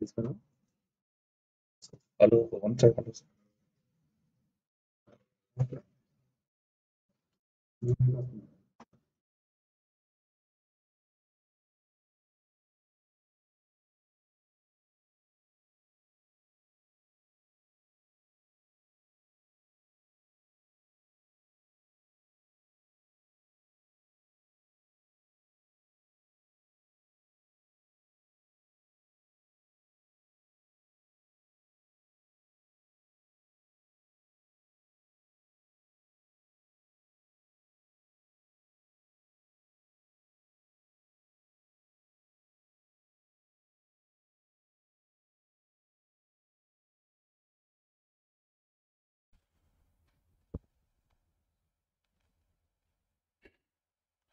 Disco, ¿no? Saludos, vamos a sacarlos. Gracias.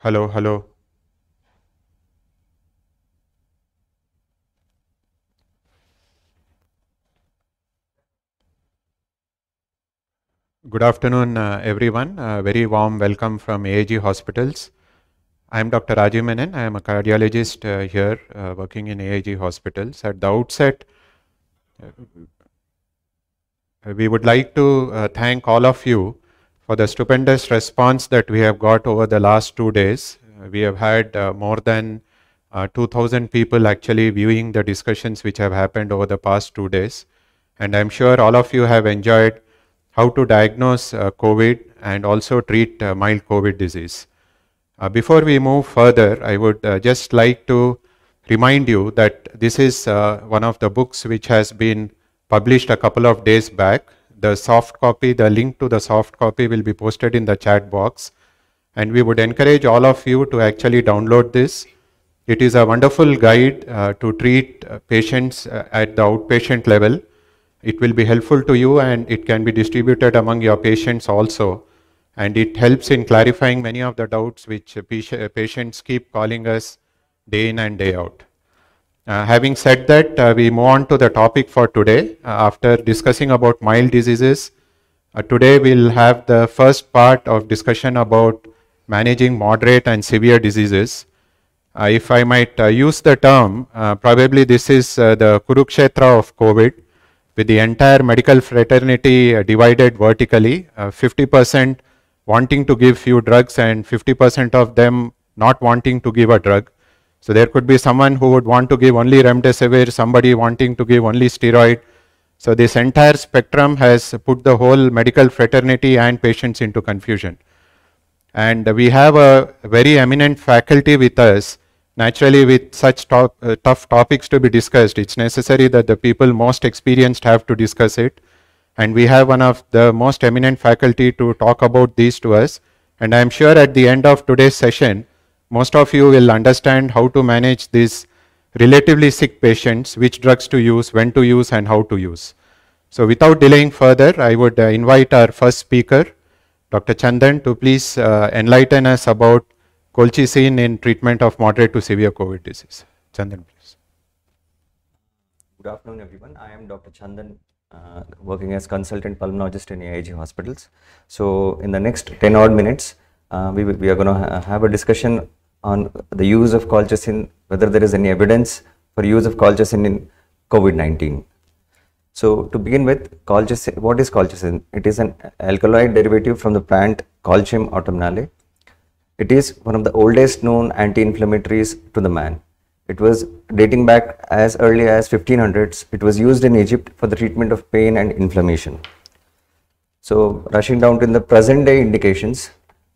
Hello, hello. Good afternoon, uh, everyone. A very warm welcome from AAG Hospitals. I'm Dr. Rajiv Menon. I am a cardiologist uh, here uh, working in AIG Hospitals. At the outset, uh, we would like to uh, thank all of you for the stupendous response that we have got over the last two days. Uh, we have had uh, more than uh, 2,000 people actually viewing the discussions which have happened over the past two days. And I'm sure all of you have enjoyed how to diagnose uh, COVID and also treat uh, mild COVID disease. Uh, before we move further, I would just like to remind you that this is one of the books which has been published a couple of days back the soft copy, the link to the soft copy will be posted in the chat box. And we would encourage all of you to actually download this. It is a wonderful guide uh, to treat uh, patients uh, at the outpatient level. It will be helpful to you and it can be distributed among your patients also. And it helps in clarifying many of the doubts which uh, uh, patients keep calling us day in and day out. Uh, having said that, uh, we move on to the topic for today. Uh, after discussing about mild diseases, uh, today we'll have the first part of discussion about managing moderate and severe diseases. Uh, if I might use the term, probably this is the Kurukshetra of COVID, with the entire medical fraternity divided vertically, 50% wanting to give few drugs and 50% of them not wanting to give a drug. So there could be someone who would want to give only remdesivir, somebody wanting to give only steroid. So this entire spectrum has put the whole medical fraternity and patients into confusion. And we have a very eminent faculty with us. Naturally, with such top, uh, tough topics to be discussed, it's necessary that the people most experienced have to discuss it. And we have one of the most eminent faculty to talk about these to us. And I'm sure at the end of today's session, most of you will understand how to manage these relatively sick patients, which drugs to use, when to use and how to use. So without delaying further, I would uh, invite our first speaker, Dr. Chandan, to please uh, enlighten us about colchicine in treatment of moderate to severe COVID disease. Chandan, please. Good afternoon, everyone. I am Dr. Chandan, uh, working as consultant pulmonologist in AIG hospitals. So in the next 10 odd minutes, uh, we, we are going to ha have a discussion on the use of colchicine, whether there is any evidence for use of colchicine in COVID-19. So to begin with, colchicine, what is colchicine? It is an alkaloid derivative from the plant Colchim autumnale. It is one of the oldest known anti-inflammatories to the man. It was dating back as early as 1500s. It was used in Egypt for the treatment of pain and inflammation. So rushing down to the present day indications,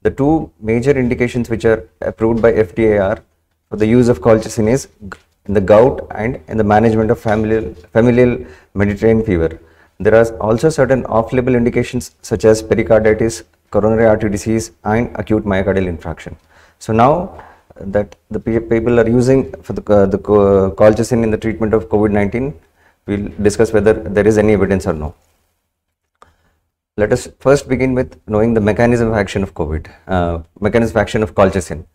the two major indications which are approved by FDA are for the use of colchicine is in the gout and in the management of familial, familial Mediterranean fever. There are also certain off-label indications such as pericarditis, coronary artery disease and acute myocardial infarction. So now uh, that the people are using for the, uh, the colchicine in the treatment of COVID-19, we'll discuss whether there is any evidence or no. Let us first begin with knowing the mechanism of action of COVID, uh, mechanism of action of colchicine.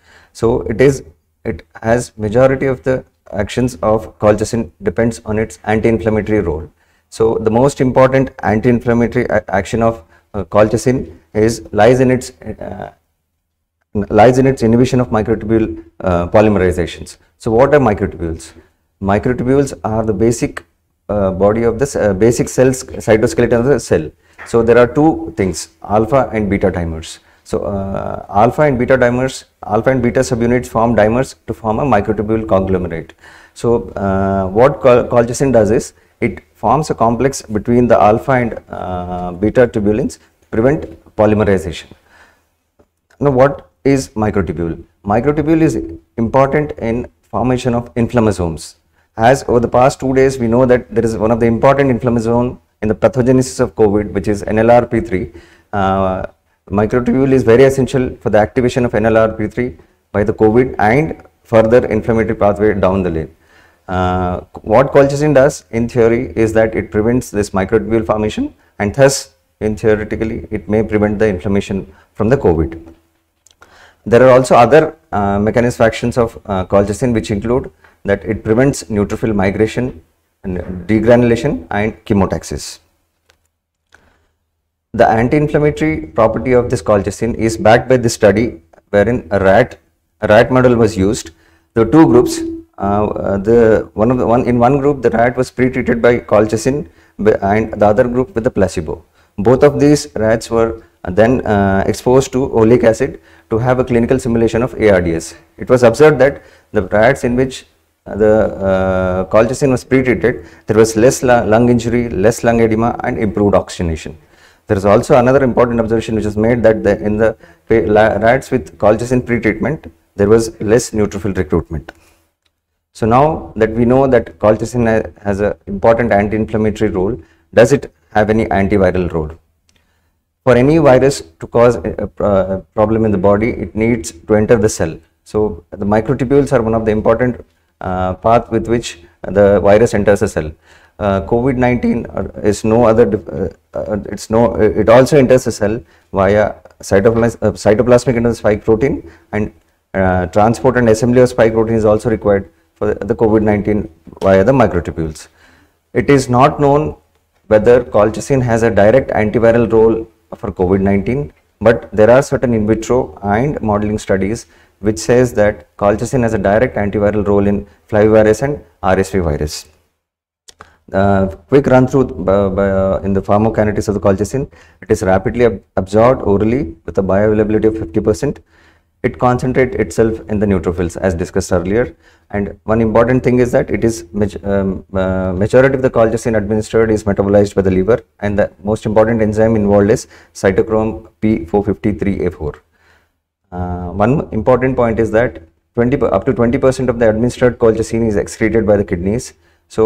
So it is, it has majority of the actions of colchicine depends on its anti-inflammatory role. So the most important anti-inflammatory action of uh, colchicine is lies in its uh, lies in its inhibition of microtubule uh, polymerizations. So what are microtubules? Microtubules are the basic uh, body of this uh, basic cells, cytoskeleton of the cell. So there are two things, alpha and beta dimers. So uh, alpha and beta dimers, alpha and beta subunits form dimers to form a microtubule conglomerate. So uh, what col colchicine does is, it forms a complex between the alpha and uh, beta tubulins, prevent polymerization. Now what is microtubule? Microtubule is important in formation of inflammasomes as over the past two days, we know that there is one of the important inflammasome in the pathogenesis of COVID, which is NLRP3. Uh, microtubule is very essential for the activation of NLRP3 by the COVID and further inflammatory pathway down the lane. Uh, what colchicine does in theory is that it prevents this microtubule formation and thus in theoretically it may prevent the inflammation from the COVID. There are also other uh, actions of uh, colchicine which include that it prevents neutrophil migration and degranulation and chemotaxis. The anti-inflammatory property of this colchicine is backed by this study wherein a rat a rat model was used. The two groups, uh, the one of the one in one group the rat was pre-treated by colchicine and the other group with the placebo. Both of these rats were uh, then uh, exposed to oleic acid to have a clinical simulation of ARDS. It was observed that the rats in which the uh, colchicine was pre-treated, there was less lung injury, less lung edema and improved oxygenation. There is also another important observation which is made that the, in the rats with colchicine pre-treatment, there was less neutrophil recruitment. So now that we know that colchicine has an important anti-inflammatory role, does it have any antiviral role? For any virus to cause a, problem in the body, it needs to enter the cell. So the microtubules are one of the important uh, path with which the virus enters a cell. Uh, COVID-19 is no other, uh, it's no, it also enters a cell via cytoplasmic endogenous spike protein and transport and assembly of spike protein is also required for the COVID-19 via the microtubules. It is not known whether colchicine has a direct antiviral role for COVID-19, but there are certain in vitro and modeling studies which says that colchicine has a direct antiviral role in flavivirus and RSV virus. Uh, quick run through by, uh, by, uh, in the pharmacokinetics of the colchicine. It is rapidly ab absorbed orally with a bioavailability of 50%. It concentrates itself in the neutrophils as discussed earlier. And one important thing is that it is um, uh, majority of the colchicine administered is metabolized by the liver and the most important enzyme involved is cytochrome P453A4. Uh, one important point is that 20 up to 20% of the administered colchicine is excreted by the kidneys. So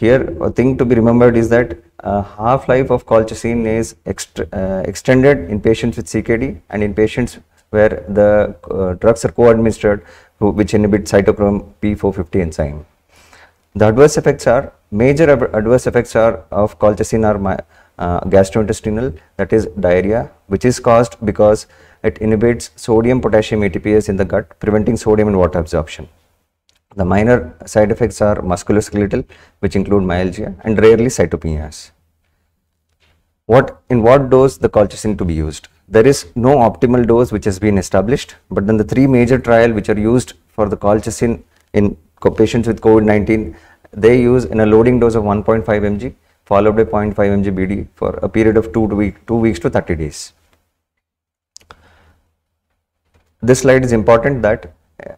here a thing to be remembered is that uh, half-life of colchicine is ext uh, extended in patients with CKD and in patients where the uh, drugs are co-administered which inhibit cytochrome P450 enzyme. The adverse effects are major adverse effects are of colchicine are uh, gastrointestinal that is diarrhea which is caused because it inhibits sodium potassium ATPase in the gut, preventing sodium and water absorption. The minor side effects are musculoskeletal, which include myalgia and rarely cytopenias. What in what dose the colchicine to be used? There is no optimal dose which has been established, but then the three major trial which are used for the colchicine in patients with COVID-19, they use in a loading dose of 1.5 mg followed by 0.5 mg BD for a period of two, week, two weeks to 30 days this slide is important that uh,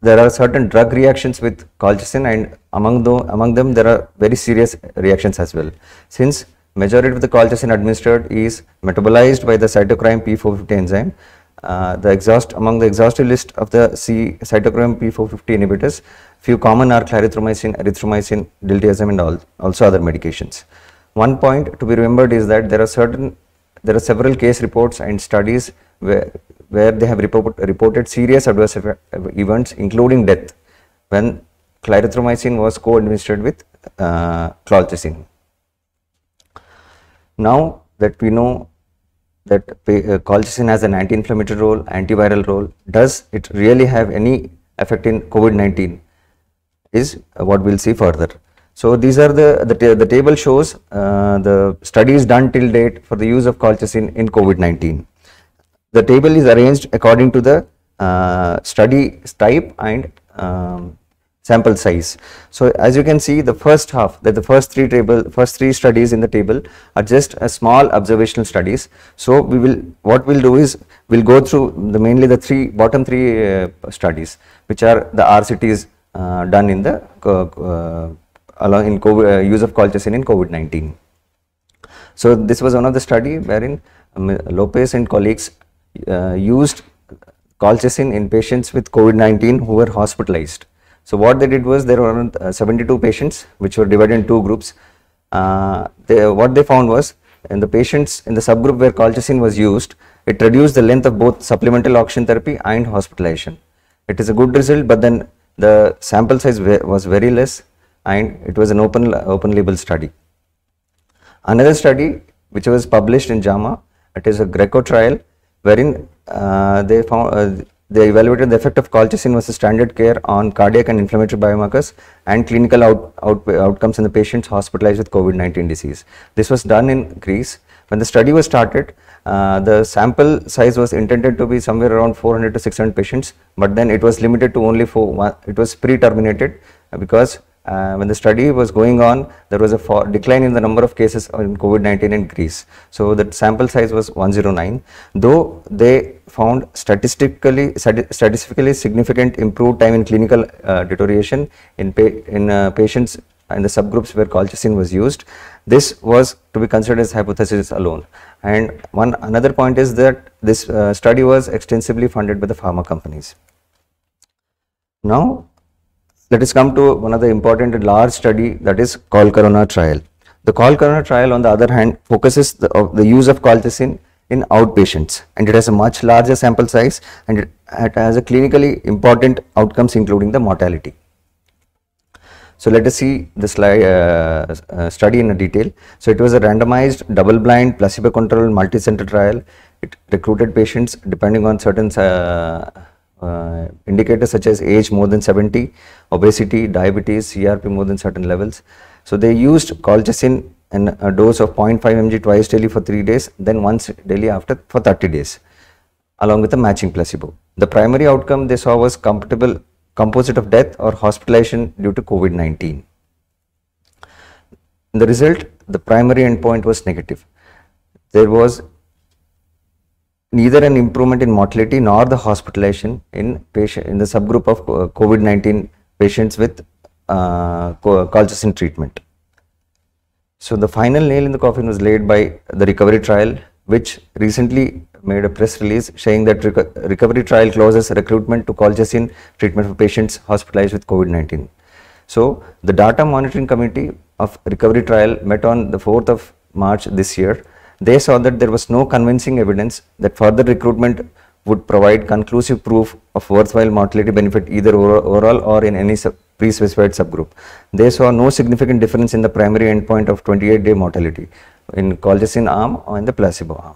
there are certain drug reactions with colchicine and among, the, among them there are very serious reactions as well. Since majority of the colchicine administered is metabolized by the cytochrome P450 enzyme, uh, the exhaust among the exhaustive list of the C cytochrome P450 inhibitors, few common are clarithromycin, erythromycin, diltiazem and all, also other medications. One point to be remembered is that there are certain, there are several case reports and studies where where they have report, reported serious adverse events including death when clarithromycin was co-administered with uh, Now that we know that uh, colchicine has an anti-inflammatory role, antiviral role, does it really have any effect in COVID-19 is what we will see further. So these are the, the, the table shows uh, the studies done till date for the use of colchicine in COVID-19 the table is arranged according to the uh, study type and um, sample size. So as you can see the first half that the first three table first three studies in the table are just a small observational studies. So we will what we'll do is we'll go through the mainly the three bottom three uh, studies which are the RCTs uh, done in the uh, along in COVID, uh, use of colchicine in COVID-19. So this was one of the study wherein um, Lopez and colleagues uh, used colchicine in patients with COVID-19 who were hospitalized. So what they did was there were uh, 72 patients which were divided in two groups. Uh, they, what they found was in the patients in the subgroup where colchicine was used, it reduced the length of both supplemental oxygen therapy and hospitalization. It is a good result but then the sample size was very less and it was an open, open label study. Another study which was published in JAMA, it is a Greco trial wherein uh, they found uh, they evaluated the effect of colchicine versus standard care on cardiac and inflammatory biomarkers and clinical out, out, outcomes in the patients hospitalized with COVID-19 disease. This was done in Greece. When the study was started, uh, the sample size was intended to be somewhere around 400 to 600 patients, but then it was limited to only four. it was pre-terminated because uh, when the study was going on, there was a decline in the number of cases in COVID-19 in Greece. So the sample size was 109, though they found statistically statistically significant improved time in clinical uh, deterioration in pa in uh, patients in the subgroups where colchicine was used. This was to be considered as hypothesis alone. And one another point is that this uh, study was extensively funded by the pharma companies. Now let us come to one of the important large study that is corona trial. The corona trial on the other hand focuses the, the use of colchicine in outpatients and it has a much larger sample size and it, has a clinically important outcomes including the mortality. So let us see the slide, uh, uh, study in detail. So it was a randomized, double-blind, placebo-controlled, multi-center trial. It recruited patients depending on certain uh, uh, indicators such as age more than 70, obesity, diabetes, CRP more than certain levels. So they used colchicine and a dose of 0.5 mg twice daily for 3 days, then once daily after for 30 days along with a matching placebo. The primary outcome they saw was compatible composite of death or hospitalization due to COVID-19. The result, the primary endpoint was negative. There was neither an improvement in mortality nor the hospitalization in patient in the subgroup of COVID-19 patients with uh, colchicine treatment. So the final nail in the coffin was laid by the recovery trial, which recently made a press release saying that reco recovery trial closes recruitment to colchicine treatment for patients hospitalized with COVID-19. So the data monitoring committee of recovery trial met on the 4th of March this year they saw that there was no convincing evidence that further recruitment would provide conclusive proof of worthwhile mortality benefit either overall or in any sub pre-specified subgroup. They saw no significant difference in the primary endpoint of 28-day mortality in colchicine arm or in the placebo arm.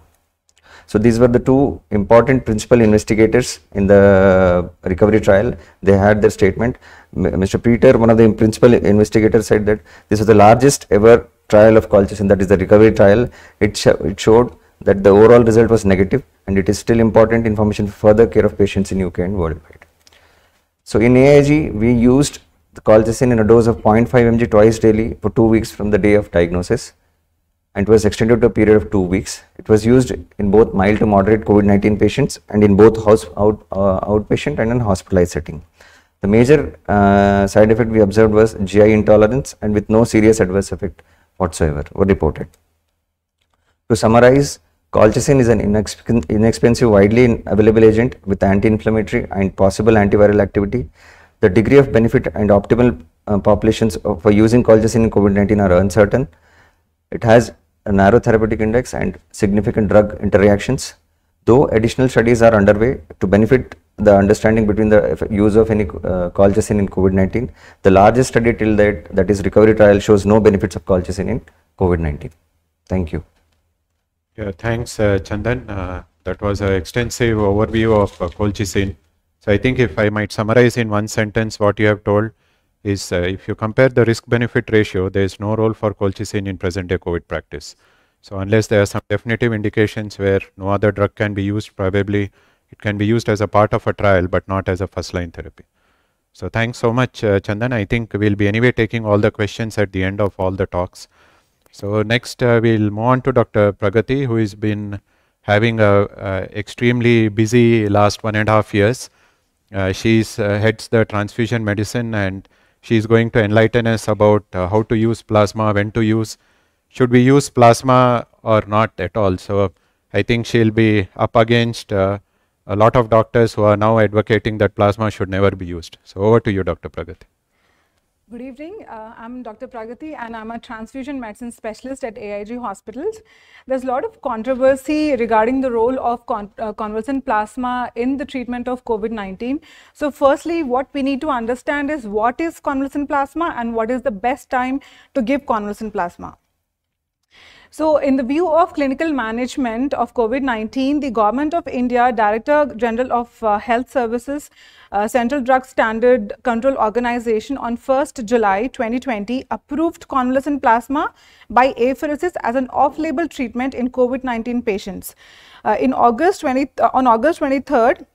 So these were the two important principal investigators in the recovery trial. They had their statement. Mr. Peter, one of the principal investigators said that this was the largest ever trial of colchicine that is the recovery trial it, sh it showed that the overall result was negative and it is still important information for further care of patients in UK and worldwide. So in AIG we used the colchicine in a dose of 0.5 mg twice daily for 2 weeks from the day of diagnosis and it was extended to a period of 2 weeks. It was used in both mild to moderate COVID-19 patients and in both house, out, uh, outpatient and in hospitalized setting. The major uh, side effect we observed was GI intolerance and with no serious adverse effect whatsoever were reported. To summarize, colchicine is an inexpensive, widely available agent with anti-inflammatory and possible antiviral activity. The degree of benefit and optimal uh, populations for using colchicine in COVID-19 are uncertain. It has a narrow therapeutic index and significant drug interactions. Though additional studies are underway to benefit the understanding between the use of any uh, colchicine in COVID-19. The largest study till date, that is recovery trial, shows no benefits of colchicine in COVID-19. Thank you. Yeah, thanks, uh, Chandan. Uh, that was an extensive overview of uh, colchicine. So I think if I might summarize in one sentence what you have told is uh, if you compare the risk-benefit ratio, there is no role for colchicine in present-day COVID practice. So unless there are some definitive indications where no other drug can be used, probably it can be used as a part of a trial, but not as a first line therapy. So thanks so much, uh, Chandan. I think we'll be anyway taking all the questions at the end of all the talks. So next uh, we'll move on to Dr. Pragati, who has been having a, a extremely busy last one and a half years. Uh, she uh, heads the transfusion medicine and she's going to enlighten us about uh, how to use plasma, when to use, should we use plasma or not at all. So I think she'll be up against uh, a lot of doctors who are now advocating that plasma should never be used. So over to you, Dr. Pragati. Good evening. Uh, I'm Dr. Pragati and I'm a transfusion medicine specialist at AIG Hospitals. There's a lot of controversy regarding the role of con uh, convalescent plasma in the treatment of COVID-19. So firstly, what we need to understand is what is convalescent plasma and what is the best time to give convalescent plasma. So, in the view of clinical management of COVID-19, the Government of India Director General of uh, Health Services, uh, Central Drug Standard Control Organization on 1st July 2020 approved convalescent plasma by apheresis as an off-label treatment in COVID-19 patients. Uh, in August 20, uh, on August 23rd,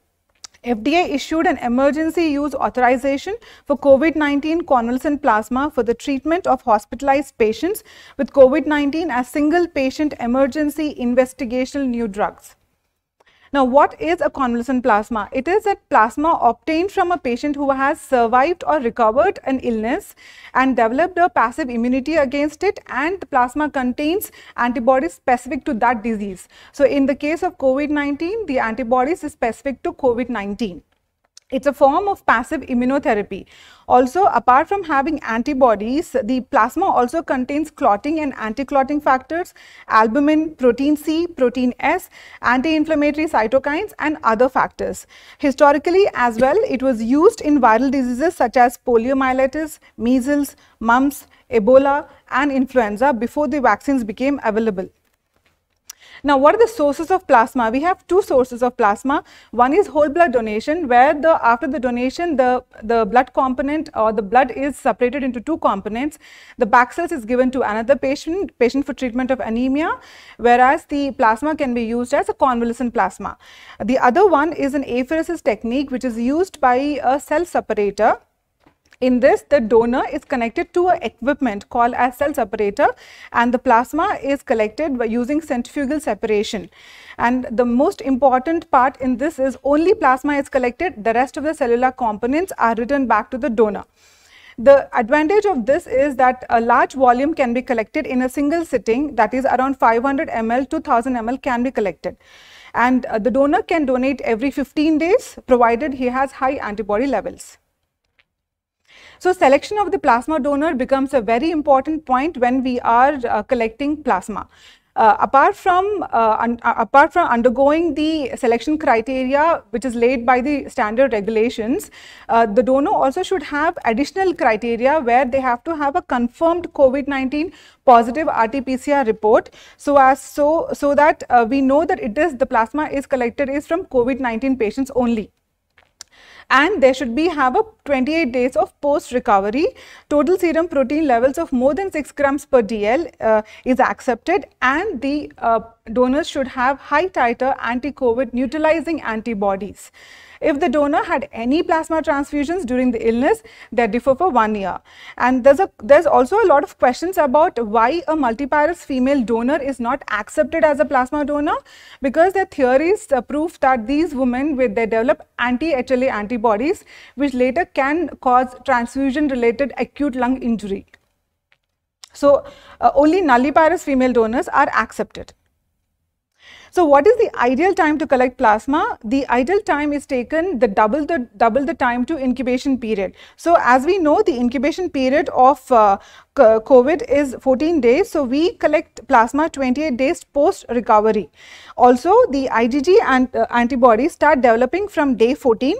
FDA issued an emergency use authorization for COVID-19 convalescent plasma for the treatment of hospitalized patients with COVID-19 as single patient emergency investigational new drugs. Now, what is a convalescent plasma? It is a plasma obtained from a patient who has survived or recovered an illness and developed a passive immunity against it and the plasma contains antibodies specific to that disease. So, in the case of COVID-19, the antibodies is specific to COVID-19. It's a form of passive immunotherapy. Also, apart from having antibodies, the plasma also contains clotting and anti-clotting factors, albumin, protein C, protein S, anti-inflammatory cytokines and other factors. Historically as well, it was used in viral diseases such as poliomyelitis, measles, mumps, Ebola and influenza before the vaccines became available. Now, what are the sources of plasma? We have two sources of plasma. One is whole blood donation, where the after the donation, the, the blood component or the blood is separated into two components. The back cells is given to another patient, patient for treatment of anemia, whereas the plasma can be used as a convalescent plasma. The other one is an apheresis technique, which is used by a cell separator in this, the donor is connected to an equipment called a cell separator and the plasma is collected by using centrifugal separation. And the most important part in this is only plasma is collected, the rest of the cellular components are returned back to the donor. The advantage of this is that a large volume can be collected in a single sitting that is around 500 ml to ml can be collected. And uh, the donor can donate every 15 days provided he has high antibody levels. So selection of the plasma donor becomes a very important point when we are uh, collecting plasma. Uh, apart from uh, uh, apart from undergoing the selection criteria which is laid by the standard regulations uh, the donor also should have additional criteria where they have to have a confirmed covid-19 positive rt-pcr report so as so so that uh, we know that it is the plasma is collected is from covid-19 patients only and there should be have a 28 days of post recovery. Total serum protein levels of more than 6 grams per dl uh, is accepted and the uh, donors should have high titer anti-COVID neutralizing antibodies if the donor had any plasma transfusions during the illness they differ for one year. And there's, a, there's also a lot of questions about why a multiparous female donor is not accepted as a plasma donor because the theories uh, prove that these women with they develop anti-HLA antibodies which later can cause transfusion related acute lung injury. So, uh, only nulliparous female donors are accepted. So what is the ideal time to collect plasma? The ideal time is taken the double the double the time to incubation period. So as we know, the incubation period of uh, COVID is 14 days. So we collect plasma 28 days post recovery. Also, the IgG and uh, antibodies start developing from day 14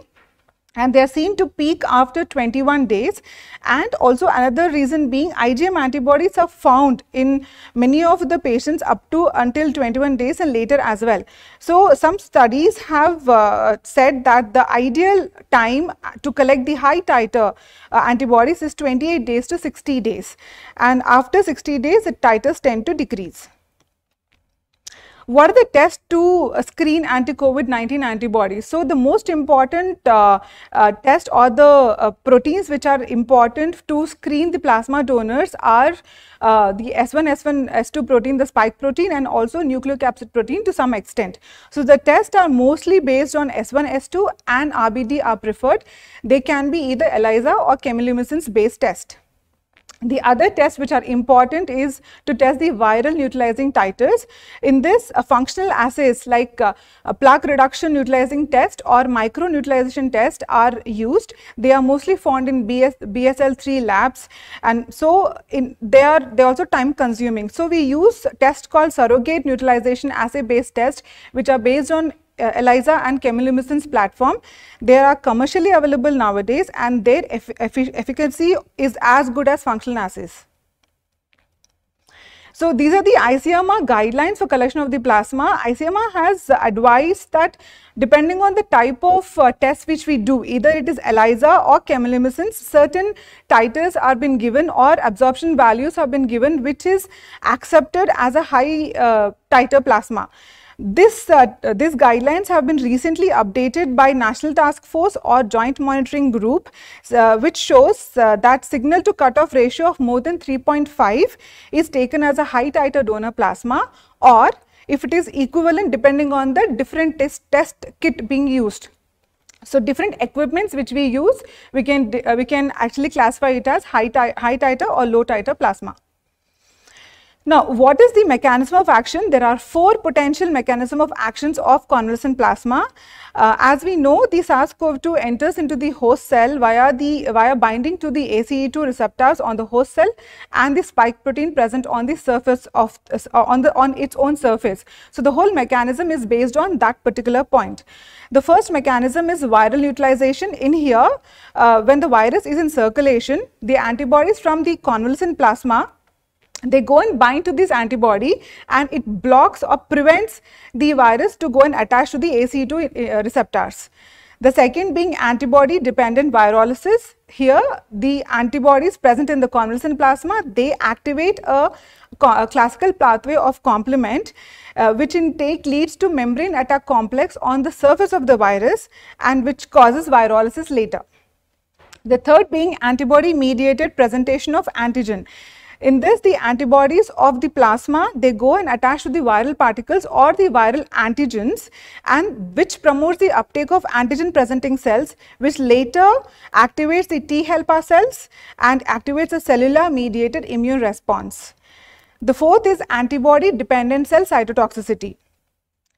and they are seen to peak after 21 days and also another reason being IgM antibodies are found in many of the patients up to until 21 days and later as well. So some studies have uh, said that the ideal time to collect the high titer uh, antibodies is 28 days to 60 days and after 60 days the titers tend to decrease what are the tests to uh, screen anti-COVID-19 antibodies? So the most important uh, uh, test or the uh, proteins which are important to screen the plasma donors are uh, the S1, S1, S2 protein, the spike protein and also nucleocapsid protein to some extent. So the tests are mostly based on S1, S2 and RBD are preferred. They can be either ELISA or chemiluminescence based test. The other tests which are important is to test the viral neutralizing titers. In this, uh, functional assays like uh, plaque reduction neutralizing test or micro neutralization test are used. They are mostly found in BS, BSL3 labs and so in, they are they also time consuming. So we use test called surrogate neutralization assay based test which are based on uh, ELISA and chemiluminescence platform. They are commercially available nowadays and their eff efficacy is as good as functional assays. So these are the ICMR guidelines for collection of the plasma. ICMR has advised that depending on the type of uh, test which we do, either it is ELISA or chemiluminescence, certain titers are been given or absorption values have been given which is accepted as a high uh, titer plasma. This, uh, uh, these guidelines have been recently updated by National Task Force or Joint Monitoring Group, uh, which shows uh, that signal to cutoff ratio of more than 3.5 is taken as a high titer donor plasma or if it is equivalent depending on the different test, test kit being used. So different equipments which we use, we can, uh, we can actually classify it as high, ti high titer or low titer plasma. Now, what is the mechanism of action? There are four potential mechanism of actions of convalescent plasma. Uh, as we know, the SARS-CoV-2 enters into the host cell via, the, via binding to the ACE2 receptors on the host cell and the spike protein present on the surface of, uh, on, the, on its own surface. So, the whole mechanism is based on that particular point. The first mechanism is viral utilization. In here, uh, when the virus is in circulation, the antibodies from the convalescent plasma they go and bind to this antibody and it blocks or prevents the virus to go and attach to the ACE2 uh, receptors. The second being antibody dependent virolysis. Here the antibodies present in the convalescent plasma, they activate a, a classical pathway of complement uh, which take leads to membrane attack complex on the surface of the virus and which causes virolysis later. The third being antibody mediated presentation of antigen. In this, the antibodies of the plasma, they go and attach to the viral particles or the viral antigens and which promotes the uptake of antigen presenting cells which later activates the T helper cells and activates a cellular mediated immune response. The fourth is antibody dependent cell cytotoxicity.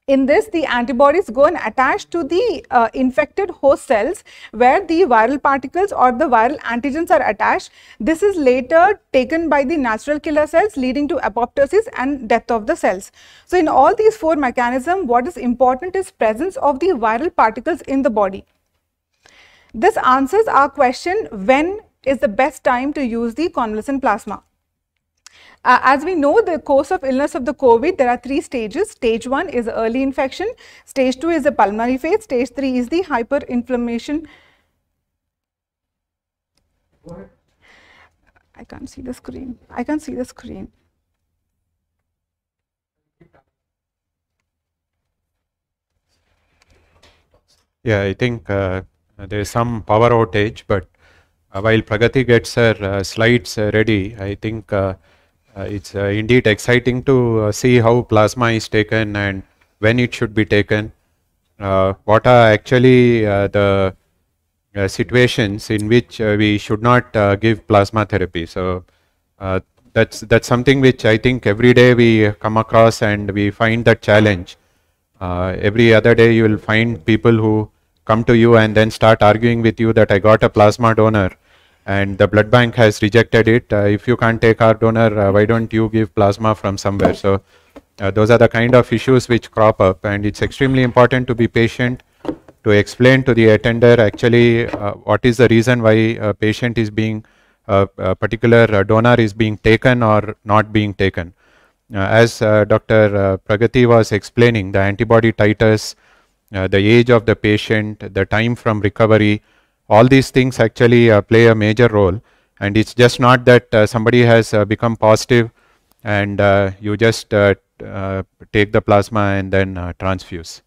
In this, the antibodies go and attach to the uh, infected host cells where the viral particles or the viral antigens are attached. This is later taken by the natural killer cells leading to apoptosis and death of the cells. So, in all these four mechanisms, what is important is presence of the viral particles in the body. This answers our question, when is the best time to use the convalescent plasma? Uh, as we know, the course of illness of the COVID, there are three stages. Stage 1 is early infection, stage 2 is the pulmonary phase, stage 3 is the hyperinflammation. I can't see the screen. I can't see the screen. Yeah, I think uh, there is some power outage, but uh, while Pragati gets her uh, slides uh, ready, I think uh, uh, it's uh, indeed exciting to uh, see how plasma is taken and when it should be taken. what are actually the situations in which we should not give plasma therapy? So that's that's something which I think every day we come across and we find that challenge. Uh, every other day you will find people who come to you and then start arguing with you that I got a plasma donor and the blood bank has rejected it. Uh, if you can't take our donor, uh, why don't you give plasma from somewhere? So uh, those are the kind of issues which crop up and it's extremely important to be patient to explain to the attender actually uh, what is the reason why a patient is being, uh, a particular uh, donor is being taken or not being taken. as Dr. Pragati was explaining, the antibody titers, the age of the patient, the time from recovery, all these things actually uh, play a major role and it's just not that uh, somebody has uh, become positive and you just take the plasma and then transfuse.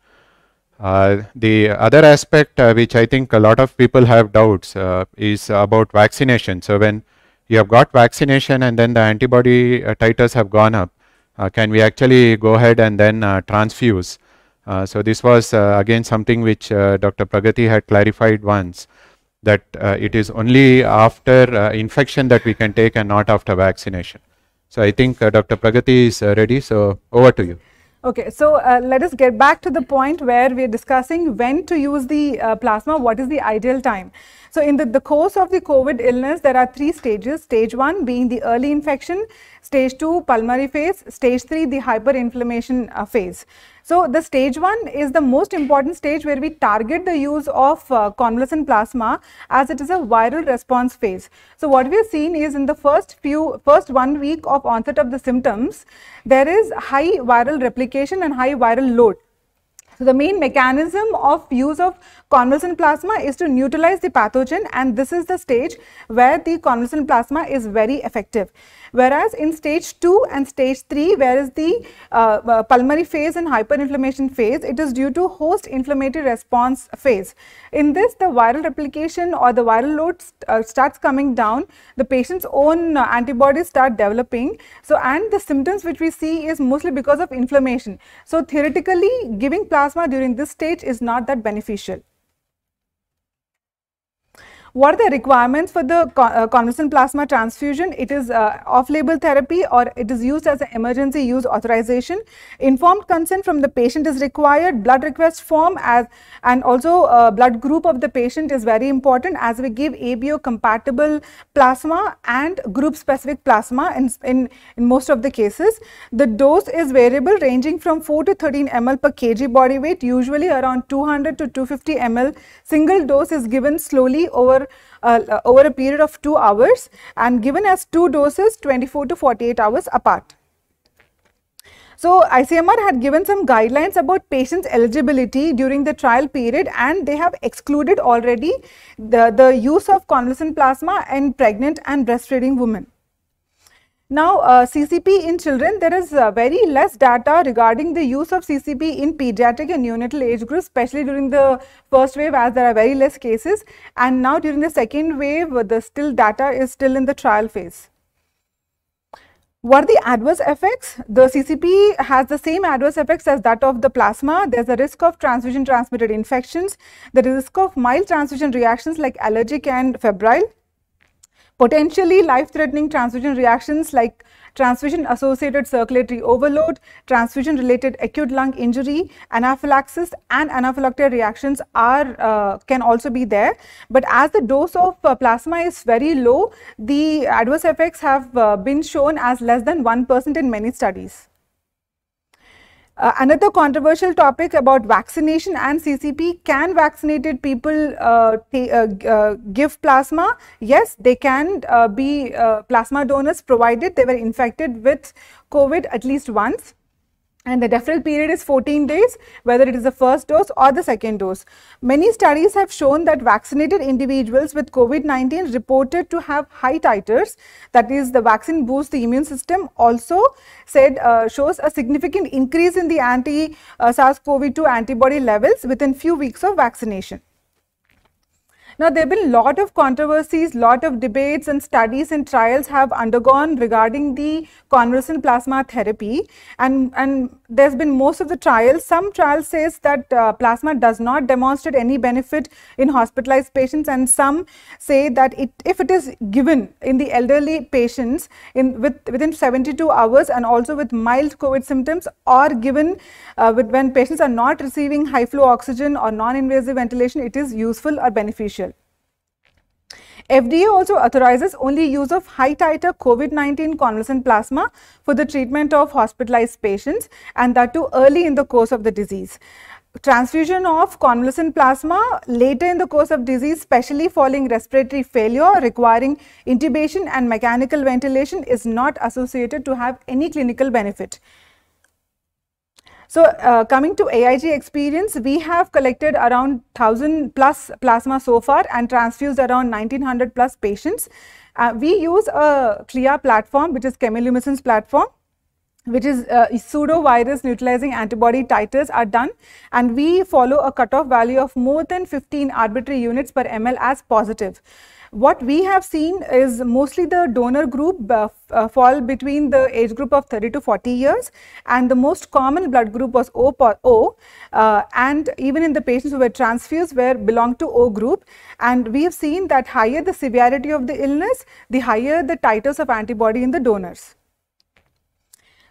Uh, the other aspect uh, which I think a lot of people have doubts uh, is about vaccination. So when you have got vaccination and then the antibody titers have gone up, can we actually go ahead and then transfuse? so this was again something which Dr. Pragati had clarified once that uh, it is only after uh, infection that we can take and not after vaccination. So I think uh, Dr. Pragati is ready. So over to you. Okay, so uh, let us get back to the point where we are discussing when to use the uh, plasma, what is the ideal time. So in the, the course of the COVID illness, there are three stages, stage 1 being the early infection, stage 2 pulmonary phase, stage 3 the hyperinflammation uh, phase. So the stage one is the most important stage where we target the use of uh, convalescent plasma as it is a viral response phase. So what we are seeing is in the first few, first one week of onset of the symptoms, there is high viral replication and high viral load. So the main mechanism of use of convalescent plasma is to neutralize the pathogen and this is the stage where the convalescent plasma is very effective. Whereas in stage 2 and stage 3, where is the uh, uh, pulmonary phase and hyperinflammation phase, it is due to host inflammatory response phase. In this, the viral replication or the viral load st uh, starts coming down, the patient's own uh, antibodies start developing. So, and the symptoms which we see is mostly because of inflammation. So, theoretically, giving plasma during this stage is not that beneficial. What are the requirements for the con uh, convalescent plasma transfusion? It is uh, off-label therapy or it is used as an emergency use authorization. Informed consent from the patient is required. Blood request form as and also uh, blood group of the patient is very important as we give ABO compatible plasma and group specific plasma in, in, in most of the cases. The dose is variable ranging from 4 to 13 ml per kg body weight usually around 200 to 250 ml. Single dose is given slowly over uh, uh, over a period of 2 hours and given as 2 doses 24 to 48 hours apart. So, ICMR had given some guidelines about patients eligibility during the trial period and they have excluded already the, the use of convalescent plasma in pregnant and breastfeeding women. Now, uh, CCP in children, there is uh, very less data regarding the use of CCP in pediatric and neonatal age groups, especially during the first wave as there are very less cases. And now during the second wave, uh, the still data is still in the trial phase. What are the adverse effects? The CCP has the same adverse effects as that of the plasma. There's a risk of transfusion transmitted infections, There is risk of mild transfusion reactions like allergic and febrile, potentially life-threatening transfusion reactions like transfusion-associated circulatory overload, transfusion-related acute lung injury, anaphylaxis and anaphylactic reactions are uh, can also be there. But as the dose of uh, plasma is very low, the adverse effects have uh, been shown as less than 1% in many studies. Uh, another controversial topic about vaccination and CCP, can vaccinated people uh, uh, uh, give plasma? Yes, they can uh, be uh, plasma donors provided they were infected with COVID at least once and the deferral period is 14 days whether it is the first dose or the second dose. Many studies have shown that vaccinated individuals with COVID-19 reported to have high titers that is the vaccine boosts the immune system also said uh, shows a significant increase in the anti-SARS-CoV-2 uh, antibody levels within few weeks of vaccination. Now, there have been a lot of controversies, lot of debates and studies and trials have undergone regarding the convalescent plasma therapy. And, and there's been most of the trials. Some trials says that uh, plasma does not demonstrate any benefit in hospitalized patients. And some say that it, if it is given in the elderly patients in with, within 72 hours and also with mild COVID symptoms or given uh, with, when patients are not receiving high flow oxygen or non-invasive ventilation, it is useful or beneficial. FDA also authorizes only use of high titer COVID-19 convalescent plasma for the treatment of hospitalized patients and that too early in the course of the disease transfusion of convalescent plasma later in the course of disease, especially following respiratory failure requiring intubation and mechanical ventilation is not associated to have any clinical benefit. So uh, coming to AIG experience, we have collected around 1000 plus plasma so far and transfused around 1900 plus patients. Uh, we use a CLIA platform which is chemiluminescence platform which is uh, pseudovirus neutralizing antibody titers are done and we follow a cutoff value of more than 15 arbitrary units per ml as positive. What we have seen is mostly the donor group uh, uh, fall between the age group of 30 to 40 years and the most common blood group was O, o uh, and even in the patients who were transfused were belonged to O group and we have seen that higher the severity of the illness, the higher the titers of antibody in the donors.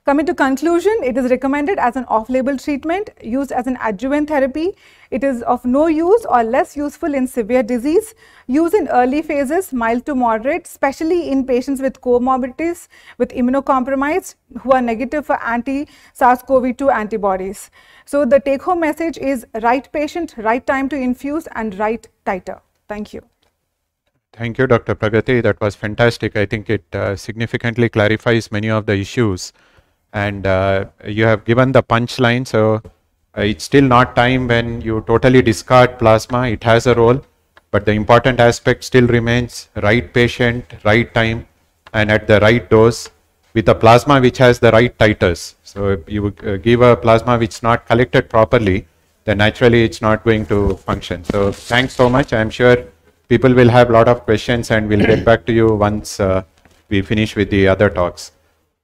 Coming to conclusion, it is recommended as an off-label treatment used as an adjuvant therapy. It is of no use or less useful in severe disease. Use in early phases, mild to moderate, especially in patients with comorbidities, with immunocompromised, who are negative for anti-SARS-CoV-2 antibodies. So the take-home message is right patient, right time to infuse and right titer. Thank you. Thank you, Dr. Pragati. That was fantastic. I think it uh, significantly clarifies many of the issues and uh, you have given the punchline so uh, it's still not time when you totally discard plasma it has a role but the important aspect still remains right patient right time and at the right dose with a plasma which has the right titers so if you uh, give a plasma which is not collected properly then naturally it's not going to function so thanks so much i'm sure people will have a lot of questions and we'll get back to you once uh, we finish with the other talks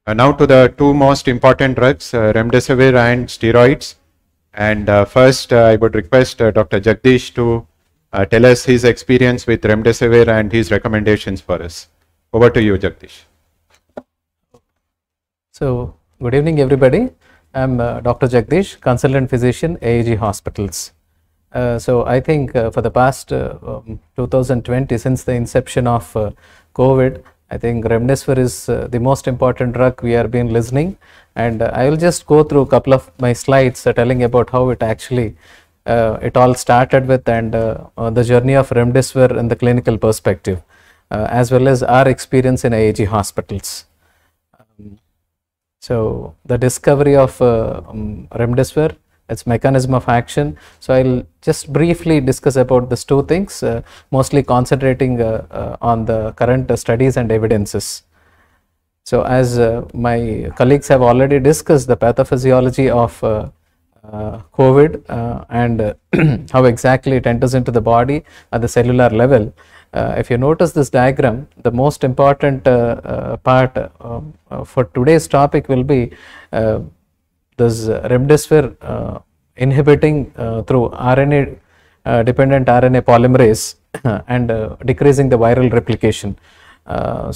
uh, now to the two most important drugs, uh, remdesivir and steroids. And uh, first, uh, I would request uh, Dr. Jagdish to uh, tell us his experience with remdesivir and his recommendations for us. Over to you, Jagdish. So, good evening, everybody. I'm Dr. Jagdish, consultant physician, AAG Hospitals. so, I think for the past um, 2020, since the inception of COVID, I think remdesivir is uh, the most important drug we have been listening and uh, I will just go through a couple of my slides uh, telling about how it actually uh, it all started with and uh, uh, the journey of remdesivir in the clinical perspective as well as our experience in IAG hospitals. Um, so the discovery of um, remdesivir its mechanism of action. So I'll just briefly discuss about these two things, uh, mostly concentrating uh, uh on the current studies and evidences. So as uh, my colleagues have already discussed the pathophysiology of uh, COVID and how exactly it enters into the body at the cellular level, uh, if you notice this diagram, the most important uh, uh, part um, for today's topic will be this remdesivir uh, inhibiting uh, through RNA uh, dependent RNA polymerase and decreasing the viral replication.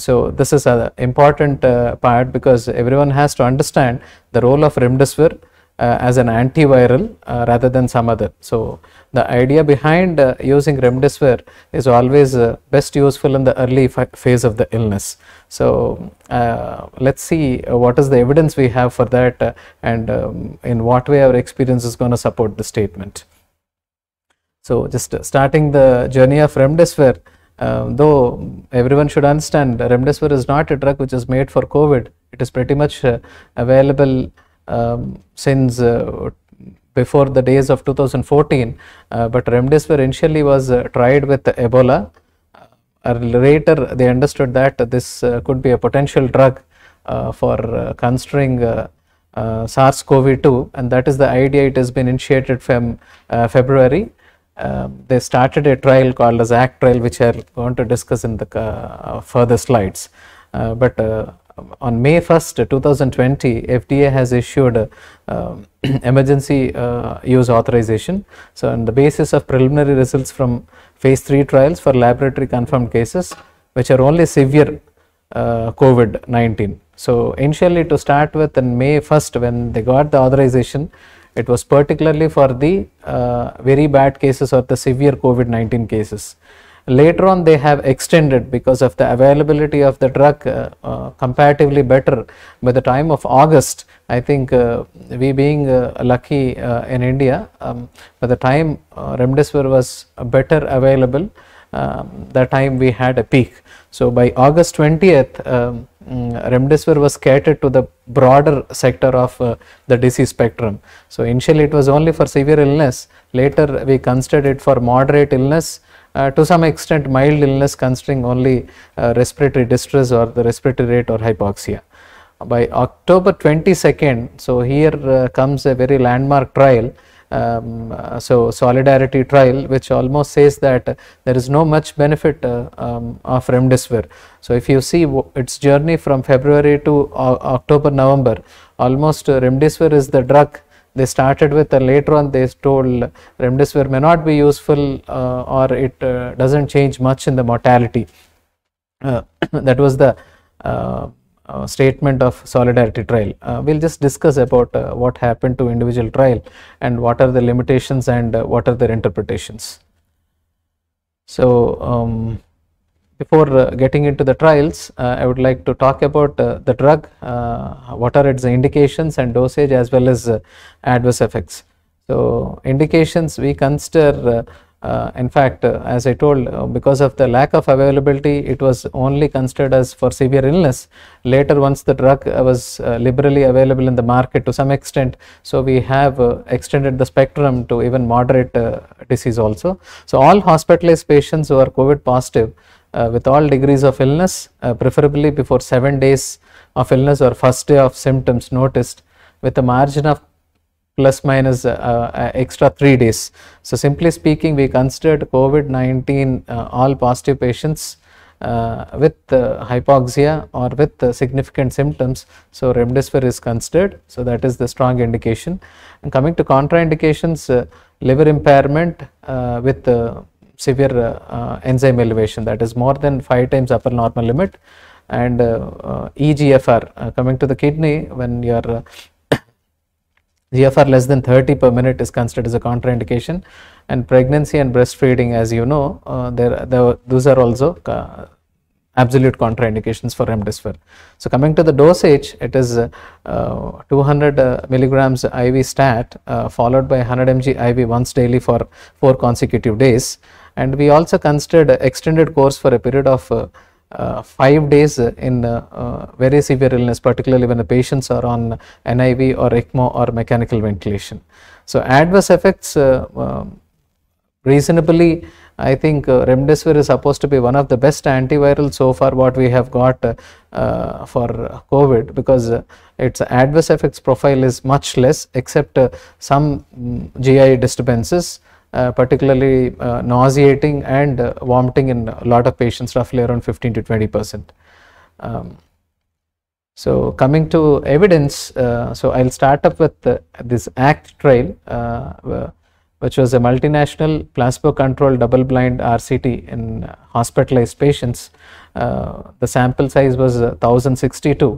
so this is an important part because everyone has to understand the role of remdesivir uh, as an antiviral uh, rather than some other. So the idea behind uh, using remdesivir is always best useful in the early phase of the illness. So let's see what is the evidence we have for that and um, in what way our experience is going to support the statement. So just starting the journey of remdesivir, uh, though everyone should understand remdesivir is not a drug which is made for COVID. It is pretty much uh, available um, since uh, before the days of 2014, uh, but remdesivir initially was uh, tried with Ebola. later, they understood that this could be a potential drug for constraining uh, SARS-CoV-2 and that is the idea it has been initiated from uh, February. Uh, they started a trial called as ACT trial which I am going to discuss in the further slides. but on May 1st, 2020, FDA has issued uh, emergency uh, use authorization. So, on the basis of preliminary results from phase 3 trials for laboratory confirmed cases, which are only severe uh, COVID 19. So, initially to start with on May 1st, when they got the authorization, it was particularly for the uh, very bad cases or the severe COVID 19 cases. Later on, they have extended because of the availability of the drug uh, uh, comparatively better by the time of August. I think uh, we being uh, lucky uh, in India, um, by the time remdesivir was better available, um, that time we had a peak. So by August 20th, um, mm, remdesivir was catered to the broader sector of uh, the disease spectrum. So initially it was only for severe illness, later we considered it for moderate illness uh, to some extent mild illness considering only uh, respiratory distress or the respiratory rate or hypoxia. By October 22nd, so here uh, comes a very landmark trial, um, uh, so solidarity trial which almost says that there is no much benefit uh, um, of remdesivir. So if you see its journey from February to October, November, almost remdesivir is the drug they started with and later on they told remdesivir may not be useful uh, or it uh, doesn't change much in the mortality uh, that was the uh, uh, statement of solidarity trial we'll just discuss about what happened to individual trial and what are the limitations and what are their interpretations so um, before uh, getting into the trials, uh, I would like to talk about uh, the drug, uh, what are its indications and dosage as well as uh, adverse effects. So, indications we consider, uh, in fact, as I told, because of the lack of availability, it was only considered as for severe illness. Later, once the drug was liberally available in the market to some extent, so we have extended the spectrum to even moderate disease also. So, all hospitalized patients who are COVID positive uh, with all degrees of illness, uh, preferably before 7 days of illness or first day of symptoms noticed with a margin of plus minus, uh, extra 3 days. So simply speaking, we considered COVID-19 all positive patients uh, with uh, hypoxia or with uh, significant symptoms. So, remdesivir is considered. So, that is the strong indication. And coming to contraindications, liver impairment with severe uh, uh, enzyme elevation that is more than 5 times upper normal limit and uh, EGFR coming to the kidney when your GFR less than 30 per minute is considered as a contraindication and pregnancy and breastfeeding as you know uh, there, there, those are also uh, absolute contraindications for remdesivir. So coming to the dosage it is uh, 200 milligrams IV stat followed by 100 mg IV once daily for 4 consecutive days and we also considered extended course for a period of uh, uh, five days in uh, uh, very severe illness, particularly when the patients are on NIV or ECMO or mechanical ventilation. So, adverse effects uh, um, reasonably, I think uh, remdesivir is supposed to be one of the best antivirals so far what we have got for COVID because its adverse effects profile is much less except some mm, GI disturbances uh, particularly uh, nauseating and uh, vomiting in a lot of patients, roughly around 15 to 20 percent. Um, so coming to evidence, uh, so I'll start up with uh, this ACT trial, uh, which was a multinational placebo-controlled double-blind RCT in hospitalized patients. the sample size was 1062.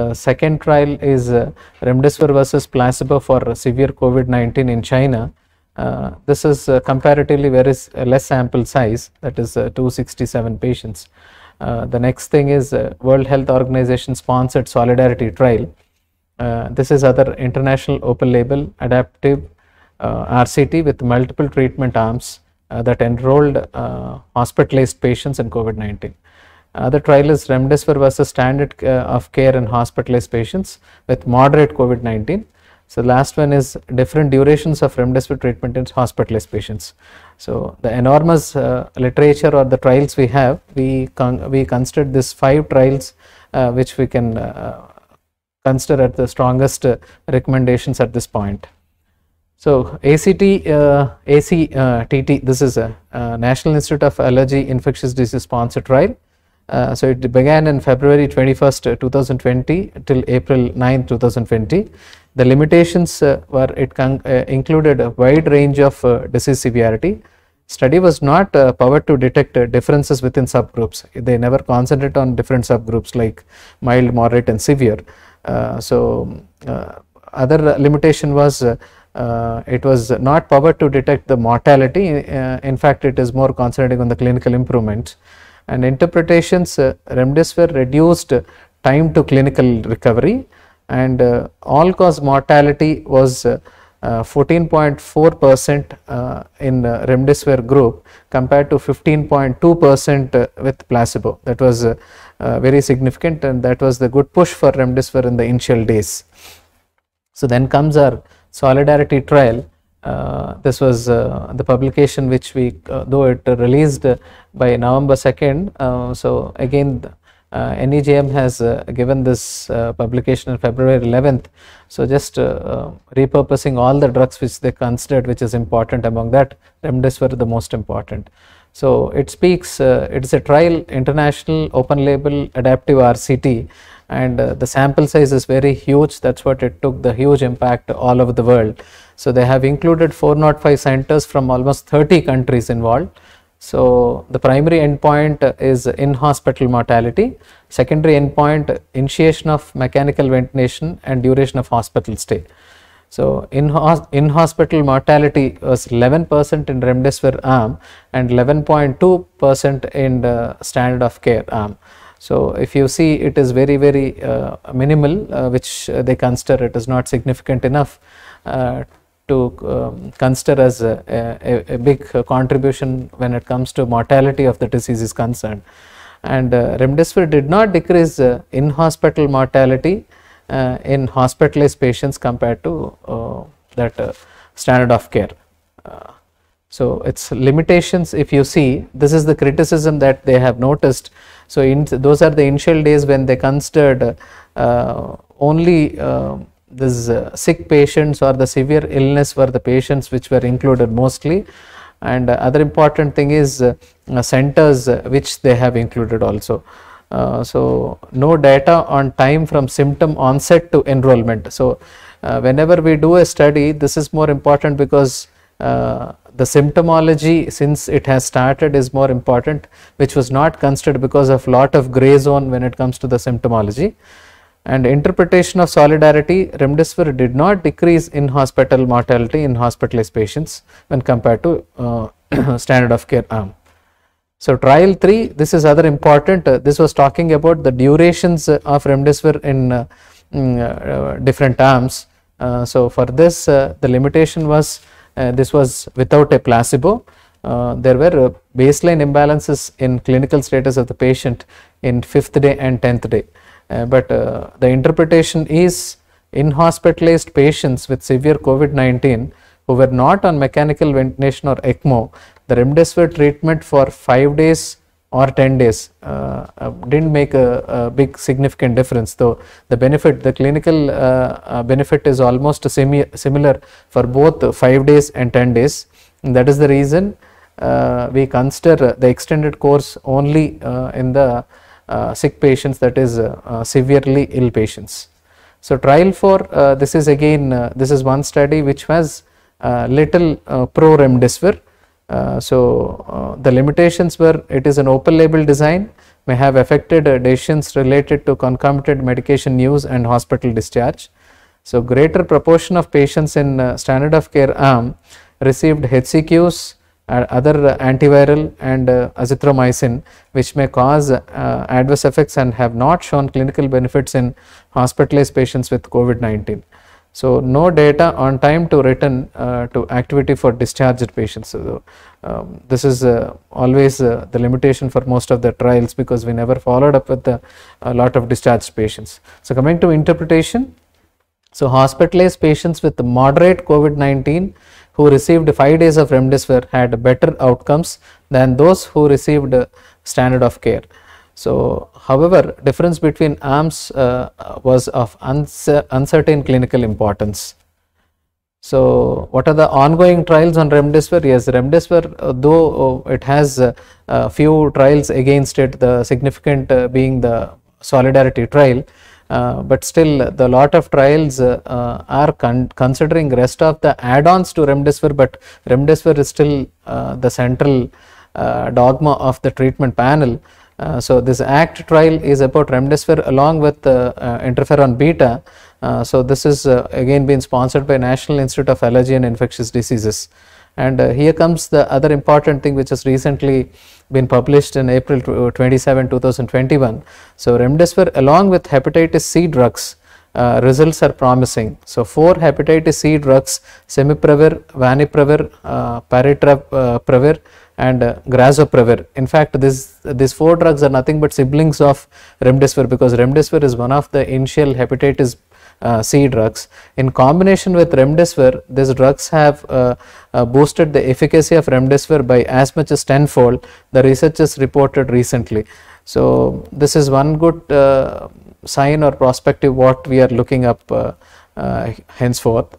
the second trial is remdesivir versus placebo for severe COVID-19 in China. Uh, this is uh, comparatively very uh, less sample size that is uh, 267 patients. Uh, the next thing is uh, World Health Organization sponsored solidarity trial. this is other international open label adaptive RCT with multiple treatment arms that enrolled hospitalized patients in COVID-19. the trial is remdesivir versus standard of care in hospitalized patients with moderate COVID-19 so last one is different durations of remdesivir treatment in hospitalized patients. So the enormous uh, literature or the trials we have, we con we considered this five trials uh, which we can uh, consider at the strongest uh, recommendations at this point. So ACT, uh, ACTT, uh, this is a National Institute of Allergy Infectious Disease sponsored trial. Uh, so it began in February 21st, 2020 till April 9, 2020. The limitations uh, were it uh, included a wide range of uh, disease severity. Study was not powered to detect differences within subgroups. They never concentrated on different subgroups like mild, moderate and severe. so, other limitation was uh, it was not powered to detect the mortality. Uh, in fact, it is more concentrating on the clinical improvement. And interpretations, uh, remdesivir reduced time to clinical recovery and uh, all cause mortality was 14.4 uh, uh, percent in remdesivir group compared to 15.2 percent with placebo. That was very significant and that was the good push for remdesivir in the initial days. So then comes our solidarity trial. Uh, this was uh, the publication which we uh, though it released by November 2nd. so again uh, NEJM has uh, given this uh, publication on February 11th. So just uh, um, repurposing all the drugs which they considered which is important among that remdesivir the most important. So it speaks uh, it is a trial international open label adaptive RCT and uh, the sample size is very huge that's what it took the huge impact all over the world. So they have included 405 centers from almost 30 countries involved so, the primary endpoint is in-hospital mortality, secondary endpoint initiation of mechanical ventilation and duration of hospital stay. So, in-hospital in mortality was 11% in remdesivir arm and 11.2% in the standard of care arm. So, if you see it is very very uh, minimal uh, which they consider it is not significant enough uh, to um, consider as a, a, a, big contribution when it comes to mortality of the disease is concerned. And uh, remdesivir did not decrease uh, in hospital mortality uh, in hospitalized patients compared to uh, that uh, standard of care. Uh, so its limitations if you see this is the criticism that they have noticed. So in those are the initial days when they considered only um, this uh, sick patients or the severe illness were the patients which were included mostly and uh, other important thing is uh, uh, centers uh, which they have included also so no data on time from symptom onset to enrollment so whenever we do a study this is more important because the symptomology since it has started is more important which was not considered because of lot of gray zone when it comes to the symptomology and interpretation of solidarity, remdesivir did not decrease in hospital mortality in hospitalized patients when compared to uh, standard of care arm. So, trial 3, this is other important, uh, this was talking about the durations of remdesivir in, uh, mm, uh, different arms. Uh, so, for this the limitation was this was without a placebo. Uh, there were uh, baseline imbalances in clinical status of the patient in fifth day and tenth day. Uh, but uh, the interpretation is in hospitalized patients with severe COVID-19 who were not on mechanical ventilation or ECMO, the remdesivir treatment for 5 days or 10 days uh, uh, didn't make a, a, big significant difference though the benefit the clinical uh, uh, benefit is almost semi similar for both 5 days and 10 days and that is the reason we consider the extended course only in the uh, sick patients that is uh, uh, severely ill patients. So trial four. this is again this is one study which was little pro remdesivir. so the limitations were it is an open label design may have affected decisions related to concomitant medication use and hospital discharge. So greater proportion of patients in standard of care arm received HCQs other antiviral and uh, azithromycin which may cause uh, adverse effects and have not shown clinical benefits in hospitalized patients with COVID-19. So, no data on time to return uh, to activity for discharged patients. So, um, this is uh, always uh, the limitation for most of the trials because we never followed up with the, a uh, lot of discharged patients. So, coming to interpretation, so hospitalized patients with moderate COVID 19 who received 5 days of remdesivir had better outcomes than those who received uh, standard of care. So, however, difference between arms uh, was of uncertain clinical importance. So, what are the ongoing trials on remdesivir? Yes, remdesivir, uh, though uh, it has uh, uh, few trials against it, the significant being the solidarity trial. Uh, but still the lot of trials uh, are con considering rest of the add-ons to remdesivir but remdesivir is still uh, the central uh, dogma of the treatment panel so this act trial is about remdesivir along with interferon beta so this is again being sponsored by national institute of allergy and infectious diseases and uh, here comes the other important thing which has recently been published in April uh, 27, 2021. So remdesivir along with hepatitis C drugs uh, results are promising. So four hepatitis C drugs, semiprevir, vaniprevir, uh, pariprevir, uh, and uh, grazoprevir. In fact, this, these four drugs are nothing but siblings of remdesivir because remdesivir is one of the initial hepatitis uh, C drugs. In combination with remdesivir, these drugs have uh, uh, boosted the efficacy of remdesivir by as much as tenfold, the researchers reported recently. So, this is one good uh, sign or prospective what we are looking up uh, uh, henceforth.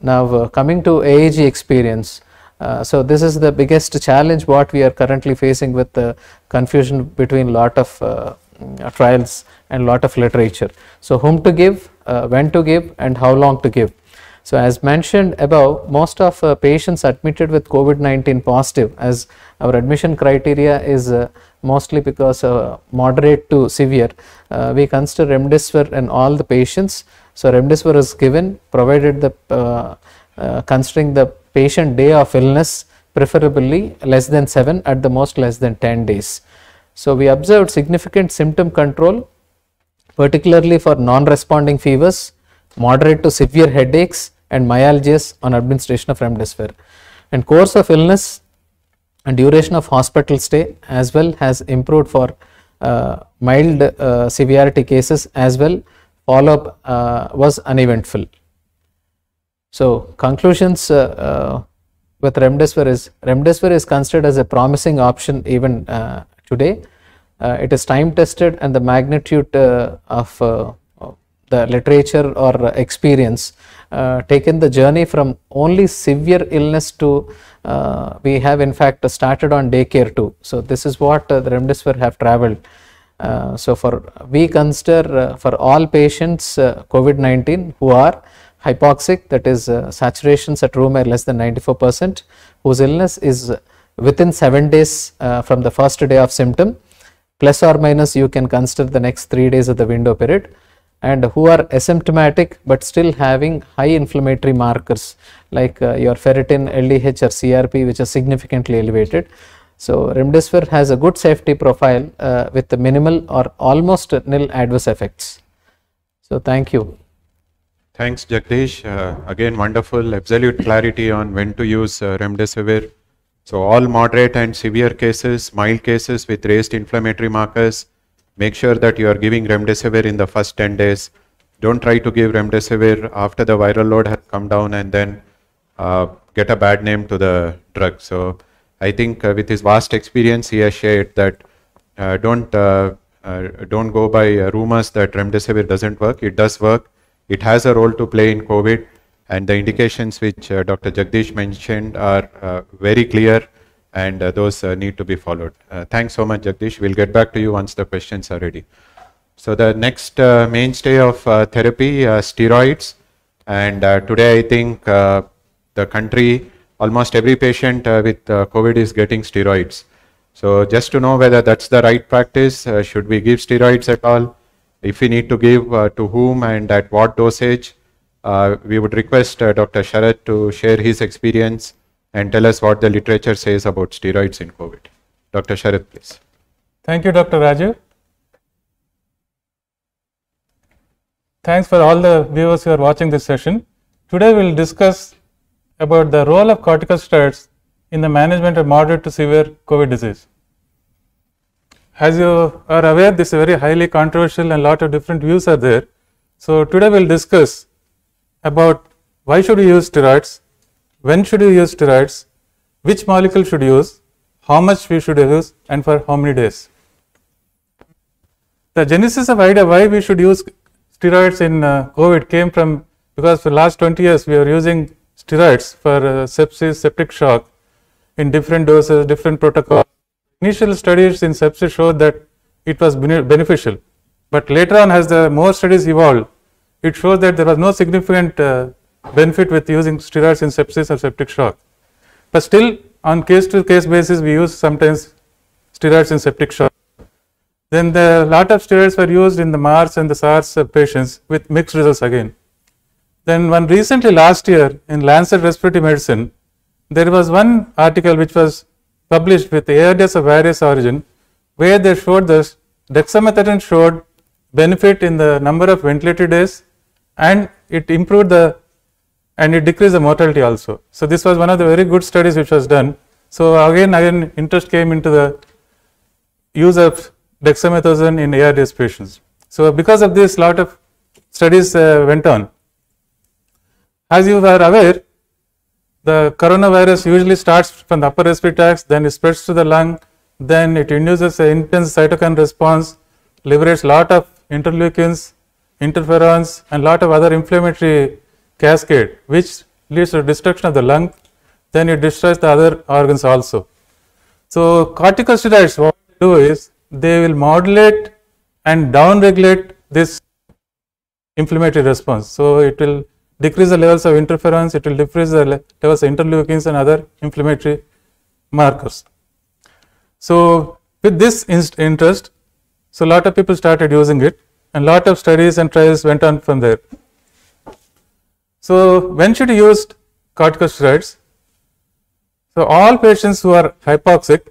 now, coming to AAG experience, uh, so this is the biggest challenge what we are currently facing with the confusion between lot of uh, trials and lot of literature. So whom to give, uh, when to give and how long to give. So as mentioned above, most of uh, patients admitted with COVID-19 positive as our admission criteria is uh, mostly because uh, moderate to severe. Uh, we consider remdesivir in all the patients. So remdesivir is given provided the uh, uh, considering the patient day of illness preferably less than 7 at the most less than 10 days. So we observed significant symptom control particularly for non-responding fevers, moderate to severe headaches and myalgias on administration of remdesivir. And course of illness and duration of hospital stay as well has improved for uh, mild uh, severity cases as well follow up uh, was uneventful. So conclusions uh, uh, with remdesivir is remdesivir is considered as a promising option even uh, today uh, it is time tested and the magnitude uh, of uh, the literature or experience taken the journey from only severe illness to we have in fact started on daycare too. So this is what the remdesivir have traveled. Uh, so for we consider uh, for all patients uh, COVID-19 who are hypoxic that is saturations at room air less than 94 percent whose illness is within 7 days from the first day of symptom plus or minus you can consider the next three days of the window period and who are asymptomatic but still having high inflammatory markers like uh, your ferritin, LDH or CRP which are significantly elevated. So remdesivir has a good safety profile uh, with the minimal or almost nil adverse effects. So thank you. Thanks Jagdish. Uh, again wonderful absolute clarity on when to use uh, remdesivir so all moderate and severe cases, mild cases with raised inflammatory markers, make sure that you are giving remdesivir in the first 10 days. Don't try to give remdesivir after the viral load has come down and then uh, get a bad name to the drug. So I think uh, with his vast experience, he has shared that uh, don't uh, uh, don't go by uh, rumors that remdesivir doesn't work. It does work. It has a role to play in COVID. And the indications which uh, Dr. Jagdish mentioned are uh, very clear and uh, those need to be followed. thanks so much, Jagdish. We'll get back to you once the questions are ready. So the next mainstay of therapy, steroids. And today I think the country, almost every patient with COVID is getting steroids. So just to know whether that's the right practice, uh, should we give steroids at all? If we need to give, uh, to whom and at what dosage? Uh, we would request uh, Dr. Sharad to share his experience and tell us what the literature says about steroids in COVID. Dr. Sharad, please. Thank you, Dr. Raju. Thanks for all the viewers who are watching this session. Today we will discuss about the role of corticosteroids in the management of moderate to severe COVID disease. As you are aware, this is very highly controversial and lot of different views are there. So today we will discuss about why should you use steroids, when should you use steroids, which molecule should use, how much we should use and for how many days. The genesis of idea why we should use steroids in uh, COVID came from because for last 20 years we are using steroids for uh, sepsis, septic shock in different doses, different protocols. Initial studies in sepsis showed that it was beneficial, but later on as the more studies evolved, it shows that there was no significant uh, benefit with using steroids in sepsis or septic shock. But still on case to case basis we use sometimes steroids in septic shock. Then the lot of steroids were used in the MARS and the SARS patients with mixed results again. Then one recently last year in Lancet Respiratory Medicine, there was one article which was published with ARDS of various origin where they showed this dexamethasone showed benefit in the number of ventilated days and it improved the and it decreased the mortality also. So, this was one of the very good studies which was done. So, again again interest came into the use of dexamethasone in ARDS patients. So, because of this lot of studies uh, went on. As you are aware the coronavirus usually starts from the upper respiratory tract then it spreads to the lung then it induces an intense cytokine response liberates lot of interleukins interferons and lot of other inflammatory cascade which leads to destruction of the lung then it destroys the other organs also. So, corticosteroids what they do is they will modulate and downregulate this inflammatory response. So, it will decrease the levels of interferons, it will decrease the levels of interleukins and other inflammatory markers. So, with this interest, so lot of people started using it and lot of studies and trials went on from there. So when should you use corticosteroids? So all patients who are hypoxic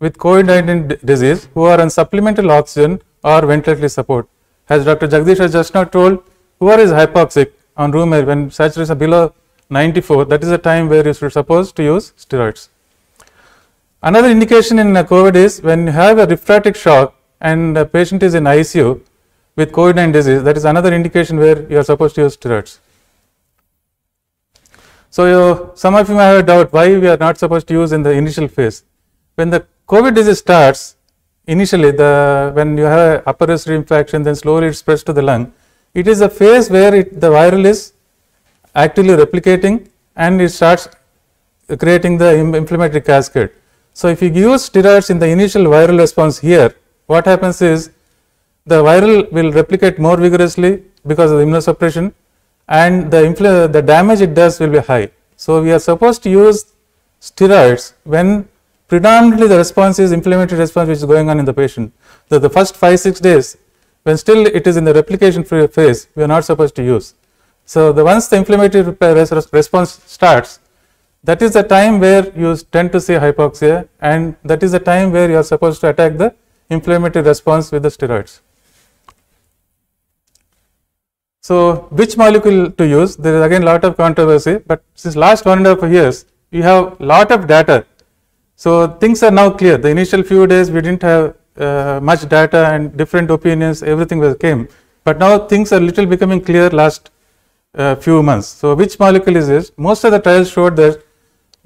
with COVID-19 disease who are on supplemental oxygen or ventilatory support, as Dr. Jagdish has just now told, whoever is hypoxic on room air when saturation is below 94, that is the time where you should suppose to use steroids. Another indication in COVID is when you have a refractive shock and the patient is in ICU, with COVID-19 disease, that is another indication where you are supposed to use steroids. So you, some of you may have a doubt why we are not supposed to use in the initial phase. When the COVID disease starts, initially the when you have upper respiratory infection, then slowly it spreads to the lung. It is a phase where it, the viral is actively replicating and it starts creating the inflammatory cascade. So if you use steroids in the initial viral response here, what happens is the viral will replicate more vigorously because of the immunosuppression and the, the damage it does will be high. So, we are supposed to use steroids when predominantly the response is inflammatory response which is going on in the patient. So, the first 5 6 days when still it is in the replication phase we are not supposed to use. So, the once the inflammatory response starts that is the time where you tend to see hypoxia and that is the time where you are supposed to attack the inflammatory response with the steroids. So, which molecule to use? There is again lot of controversy, but since last one and a half years, we have lot of data. So, things are now clear. The initial few days we didn't have uh, much data and different opinions, everything was came. But now things are little becoming clear last uh, few months. So, which molecule is this? Most of the trials showed that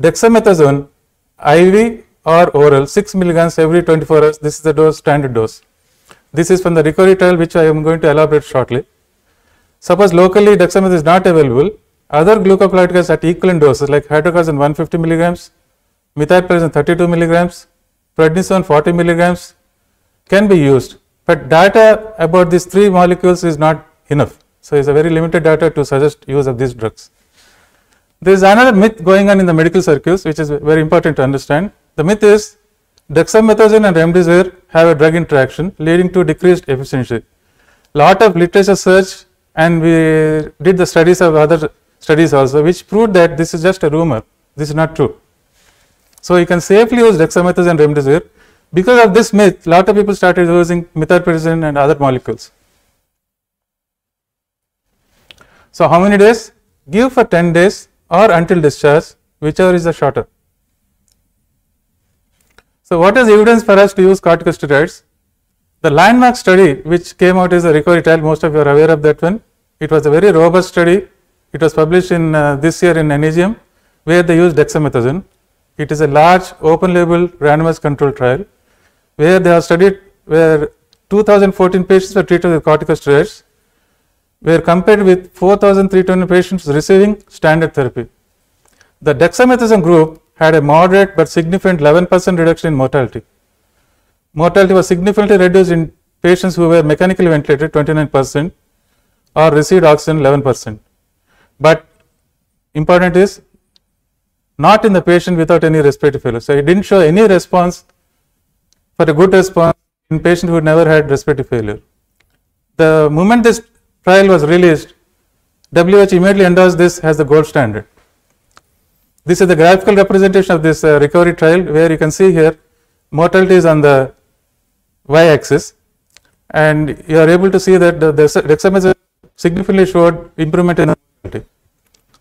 dexamethasone IV or oral 6 milligrams every 24 hours. This is the dose standard dose. This is from the recovery trial which I am going to elaborate shortly. Suppose locally dexamethasone is not available, other glucocorticoids at equivalent doses like hydrocortisone 150 milligrams, methotrexate 32 milligrams, prednisone 40 milligrams can be used, but data about these three molecules is not enough. So, it is a very limited data to suggest use of these drugs. There is another myth going on in the medical circles which is very important to understand. The myth is dexamethasone and remdesivir have a drug interaction leading to decreased efficiency. Lot of literature search and we did the studies of other studies also which proved that this is just a rumor, this is not true. So, you can safely use dexamethasone and remdesivir because of this myth lot of people started using methylprednisolone and other molecules. So, how many days? Give for 10 days or until discharge whichever is the shorter. So, what is evidence for us to use corticosteroids? The landmark study which came out is the trial, most of you are aware of that one it was a very robust study. It was published in uh, this year in NEGM where they used dexamethasone. It is a large open label randomized control trial where they have studied where 2014 patients were treated with corticosteroids were compared with 4320 patients receiving standard therapy. The dexamethasone group had a moderate but significant 11 percent reduction in mortality. Mortality was significantly reduced in patients who were mechanically ventilated 29 percent or received oxygen 11 percent. But important is not in the patient without any respiratory failure. So, it did not show any response for a good response in patient who never had respiratory failure. The moment this trial was released, WHO immediately endorsed this as the gold standard. This is the graphical representation of this uh, recovery trial where you can see here mortality is on the y axis and you are able to see that the, the dexamethasone significantly showed improvement in quality.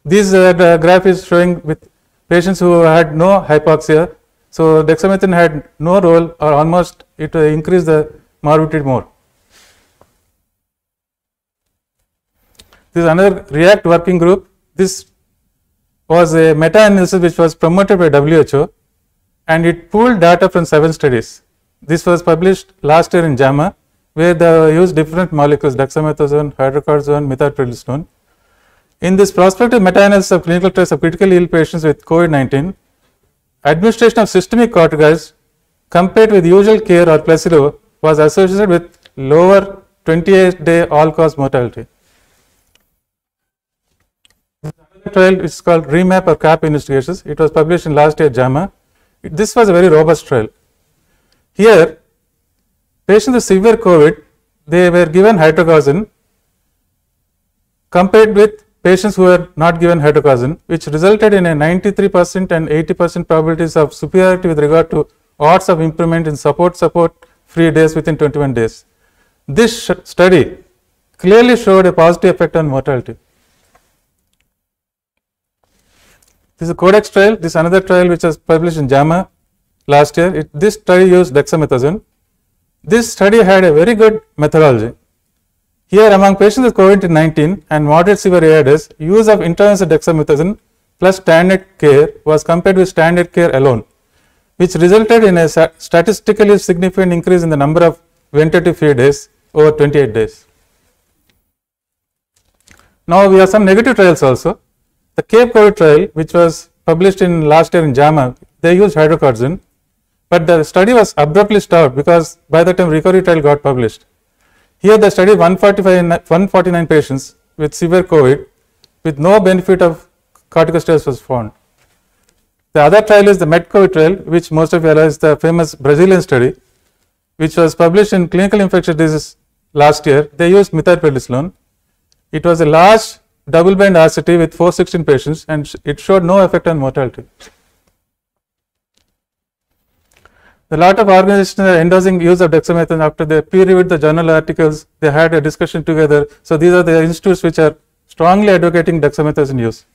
This uh, graph is showing with patients who had no hypoxia. So dexamethasone had no role or almost it increased the morbidity more. This is another REACT working group. This was a meta-analysis which was promoted by WHO and it pooled data from seven studies. This was published last year in JAMA where they use different molecules dexamethasone, hydrocortisone, methylprednisolone. In this prospective meta-analysis of clinical trials of critical ill patients with COVID-19, administration of systemic corticosteroids compared with usual care or placebo was associated with lower 28-day all-cause mortality. The trial is called REMAP or CAP investigations. It was published in last year JAMA. This was a very robust trial. Here, Patients with severe COVID, they were given hydrochloroquine compared with patients who were not given hydrochloroquine, which resulted in a 93 percent and 80 percent probabilities of superiority with regard to odds of improvement in support support free days within 21 days. This study clearly showed a positive effect on mortality. This is a Codex trial, this is another trial which was published in JAMA last year. It, this study used dexamethasone this study had a very good methodology. Here among patients with COVID-19 and moderate severe ARDS, use of intravenous dexamethasone plus standard care was compared with standard care alone, which resulted in a statistically significant increase in the number of ventilative free days over 28 days. Now, we have some negative trials also. The Cape Cod trial, which was published in last year in JAMA, they used hydrocortisone but the study was abruptly stopped because by the time recovery trial got published. Here they studied 145, 149 patients with severe COVID with no benefit of corticosteroids was found. The other trial is the MEDCOVID trial which most of you are is the famous Brazilian study which was published in Clinical Infectious Disease last year. They used methylprednisolone. It was a large double blind RCT with 416 patients and it showed no effect on mortality. A lot of organizations are endorsing use of dexamethasone after they peer reviewed the journal articles. They had a discussion together. So these are the institutes which are strongly advocating dexamethasone use.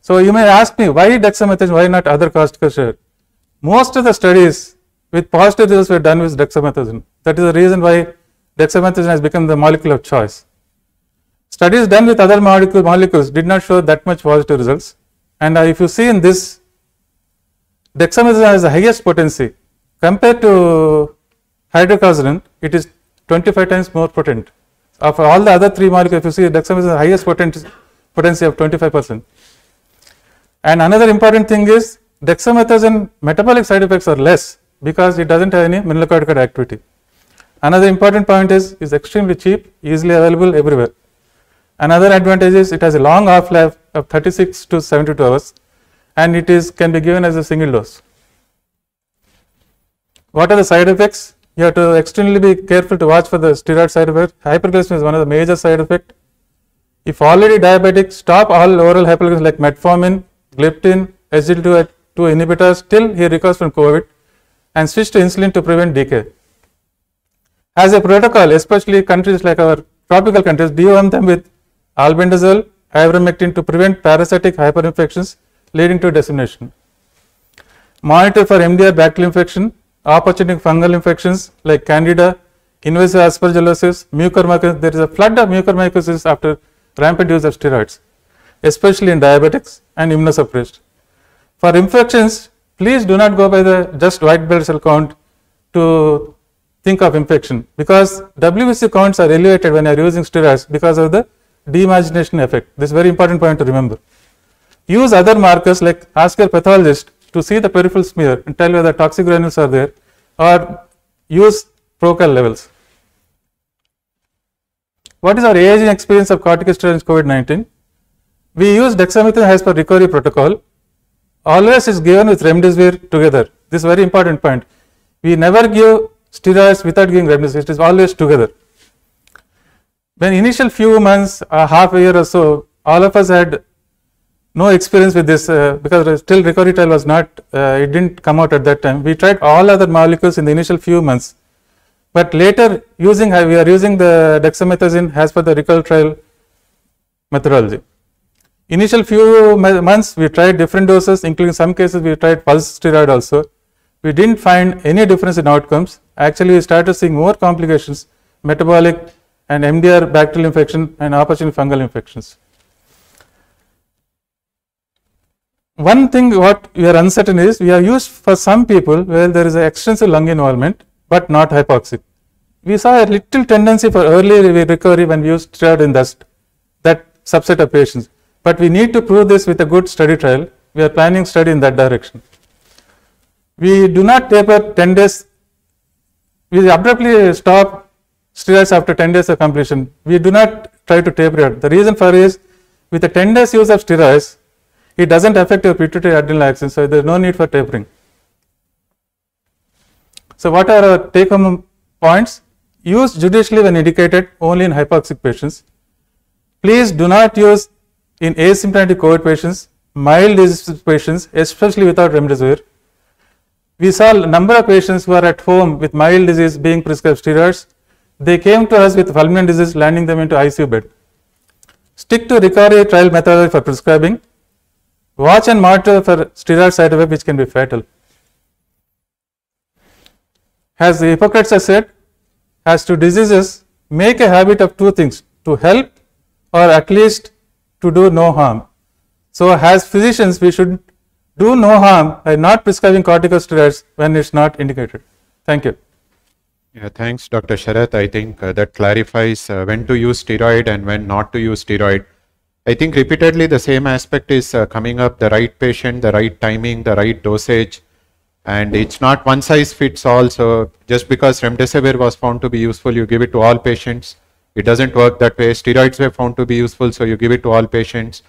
So you may ask me why dexamethasone, why not other corticosteroids? Most of the studies with positive results were done with dexamethasone. That is the reason why dexamethasone has become the molecule of choice. Studies done with other molecule, molecules did not show that much positive results. And if you see in this Dexamethasone has the highest potency compared to hydrocortisone. it is 25 times more potent. Of all the other three molecules, you see dexamethasone has the highest potent, potency of 25 percent. And another important thing is dexamethasone metabolic side effects are less because it does not have any mineralocorticoid activity. Another important point is is extremely cheap, easily available everywhere. Another advantage is it has a long half life of 36 to 72 hours and it is can be given as a single dose. What are the side effects? You have to extremely be careful to watch for the steroid side effect. Hyperglycemia is one of the major side effects. If already diabetic, stop all oral hyperglycemia like metformin, gliptin, SGLT2 inhibitors till he recovers from COVID and switch to insulin to prevent decay. As a protocol, especially countries like our tropical countries, do them with albendazole, ivermectin to prevent parasitic hyperinfections leading to dissemination. Monitor for MDR bacterial infection, opportunistic fungal infections like candida, invasive aspergillosis, mucormycosis. There is a flood of mucormycosis after rampant use of steroids, especially in diabetics and immunosuppressed. For infections, please do not go by the just white blood cell count to think of infection because WBC counts are elevated when you are using steroids because of the demagination effect. This is very important point to remember. Use other markers like ask your pathologist to see the peripheral smear and tell whether toxic granules are there or use procal levels. What is our aging experience of corticosteroids COVID-19? We use dexamethasone as per recovery protocol. Always is given with remdesivir together. This is very important point. We never give steroids without giving remdesivir. It is always together. When initial few months, a half a year or so, all of us had no experience with this uh, because still recoritel was not uh, it didn't come out at that time we tried all other molecules in the initial few months but later using uh, we are using the dexamethasone as per the trial methodology initial few months we tried different doses including some cases we tried pulse steroid also we didn't find any difference in outcomes actually we started seeing more complications metabolic and mdr bacterial infection and opportunity fungal infections one thing what we are uncertain is we are used for some people where there is an extensive lung involvement but not hypoxic. We saw a little tendency for early recovery when we used triad in dust, that subset of patients. But we need to prove this with a good study trial. We are planning study in that direction. We do not taper 10 days. We abruptly stop steroids after 10 days of completion. We do not try to taper it. The reason for is with a 10 days use of steroids, it doesn't affect your pituitary adrenal axis, so there's no need for tapering. So, what are our take home points? Use judiciously when indicated only in hypoxic patients. Please do not use in asymptomatic COVID patients, mild disease patients, especially without remdesivir. We saw a number of patients who are at home with mild disease being prescribed steroids. They came to us with fulminant disease, landing them into ICU bed. Stick to recovery trial methodology for prescribing Watch and monitor for steroid side effect which can be fatal. As the Hippocrates has said, as to diseases, make a habit of two things, to help or at least to do no harm. So, as physicians, we should do no harm by not prescribing corticosteroids when it's not indicated. Thank you. Yeah, thanks, Dr. Sharath. I think uh, that clarifies uh, when to use steroid and when not to use steroid. I think repeatedly the same aspect is uh, coming up the right patient, the right timing, the right dosage. And it's not one size fits all. So just because remdesivir was found to be useful, you give it to all patients. It doesn't work that way. Steroids were found to be useful, so you give it to all patients.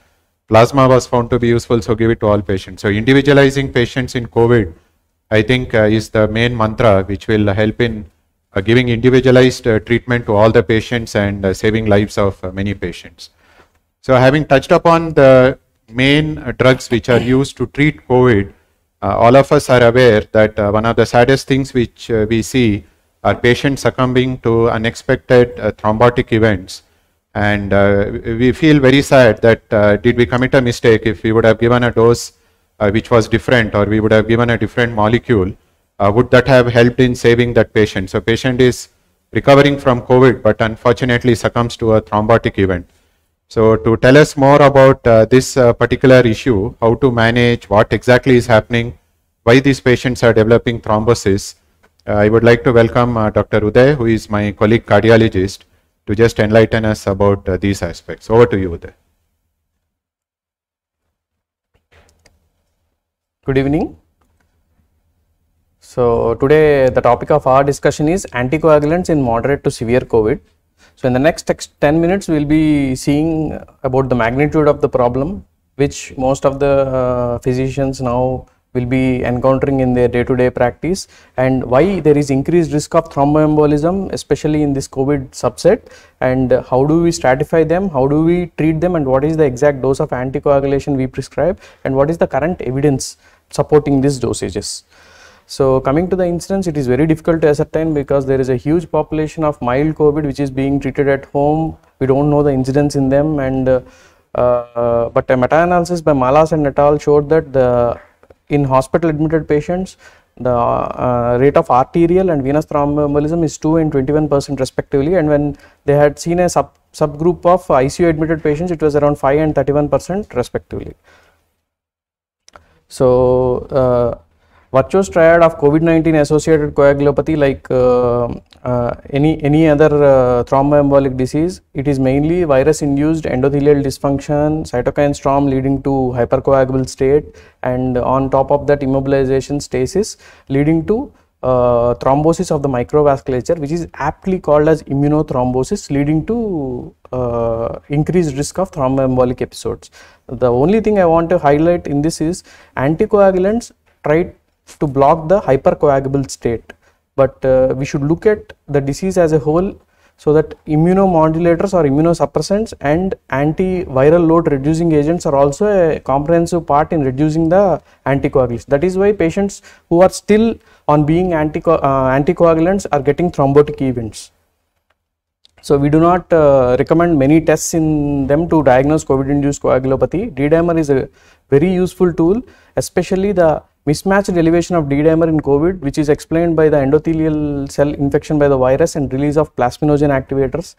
Plasma was found to be useful, so give it to all patients. So individualizing patients in COVID, I think, uh, is the main mantra which will help in uh, giving individualized uh, treatment to all the patients and uh, saving lives of uh, many patients. So having touched upon the main uh, drugs which are used to treat COVID, uh, all of us are aware that uh, one of the saddest things which uh, we see are patients succumbing to unexpected uh, thrombotic events. And uh, we feel very sad that did we commit a mistake if we would have given a dose which was different or we would have given a different molecule, would that have helped in saving that patient? So patient is recovering from COVID but unfortunately succumbs to a thrombotic event. So to tell us more about uh, this uh, particular issue, how to manage, what exactly is happening, why these patients are developing thrombosis, uh, I would like to welcome uh, Dr. Uday, who is my colleague cardiologist, to just enlighten us about uh, these aspects. Over to you, Uday. Good evening. So today the topic of our discussion is anticoagulants in moderate to severe COVID. So in the next 10 minutes, we'll be seeing about the magnitude of the problem, which most of the uh, physicians now will be encountering in their day-to-day -day practice and why there is increased risk of thromboembolism, especially in this COVID subset and how do we stratify them, how do we treat them and what is the exact dose of anticoagulation we prescribe and what is the current evidence supporting these dosages. So coming to the incidence, it is very difficult to ascertain because there is a huge population of mild COVID which is being treated at home. We don't know the incidence in them and uh, uh, but a meta-analysis by Malas and et al. showed that the in hospital admitted patients the uh, uh rate of arterial and venous thromboembolism is 2 and 21 percent respectively and when they had seen a sub subgroup of ICU admitted patients it was around 5 and 31 percent respectively. So, uh, virtuous triad of COVID-19 associated coagulopathy like uh, uh, any, any other uh, thromboembolic disease, it is mainly virus induced endothelial dysfunction, cytokine storm leading to hypercoagulable state and on top of that immobilization stasis leading to uh, thrombosis of the microvasculature which is aptly called as immunothrombosis leading to uh, increased risk of thromboembolic episodes. The only thing I want to highlight in this is anticoagulants try to block the hypercoagulable state but uh, we should look at the disease as a whole so that immunomodulators or immunosuppressants and antiviral load reducing agents are also a comprehensive part in reducing the anticoagulants that is why patients who are still on being antico uh, anticoagulants are getting thrombotic events so we do not uh, recommend many tests in them to diagnose covid induced coagulopathy d dimer is a very useful tool especially the mismatched elevation of D-dimer in COVID, which is explained by the endothelial cell infection by the virus and release of plasminogen activators,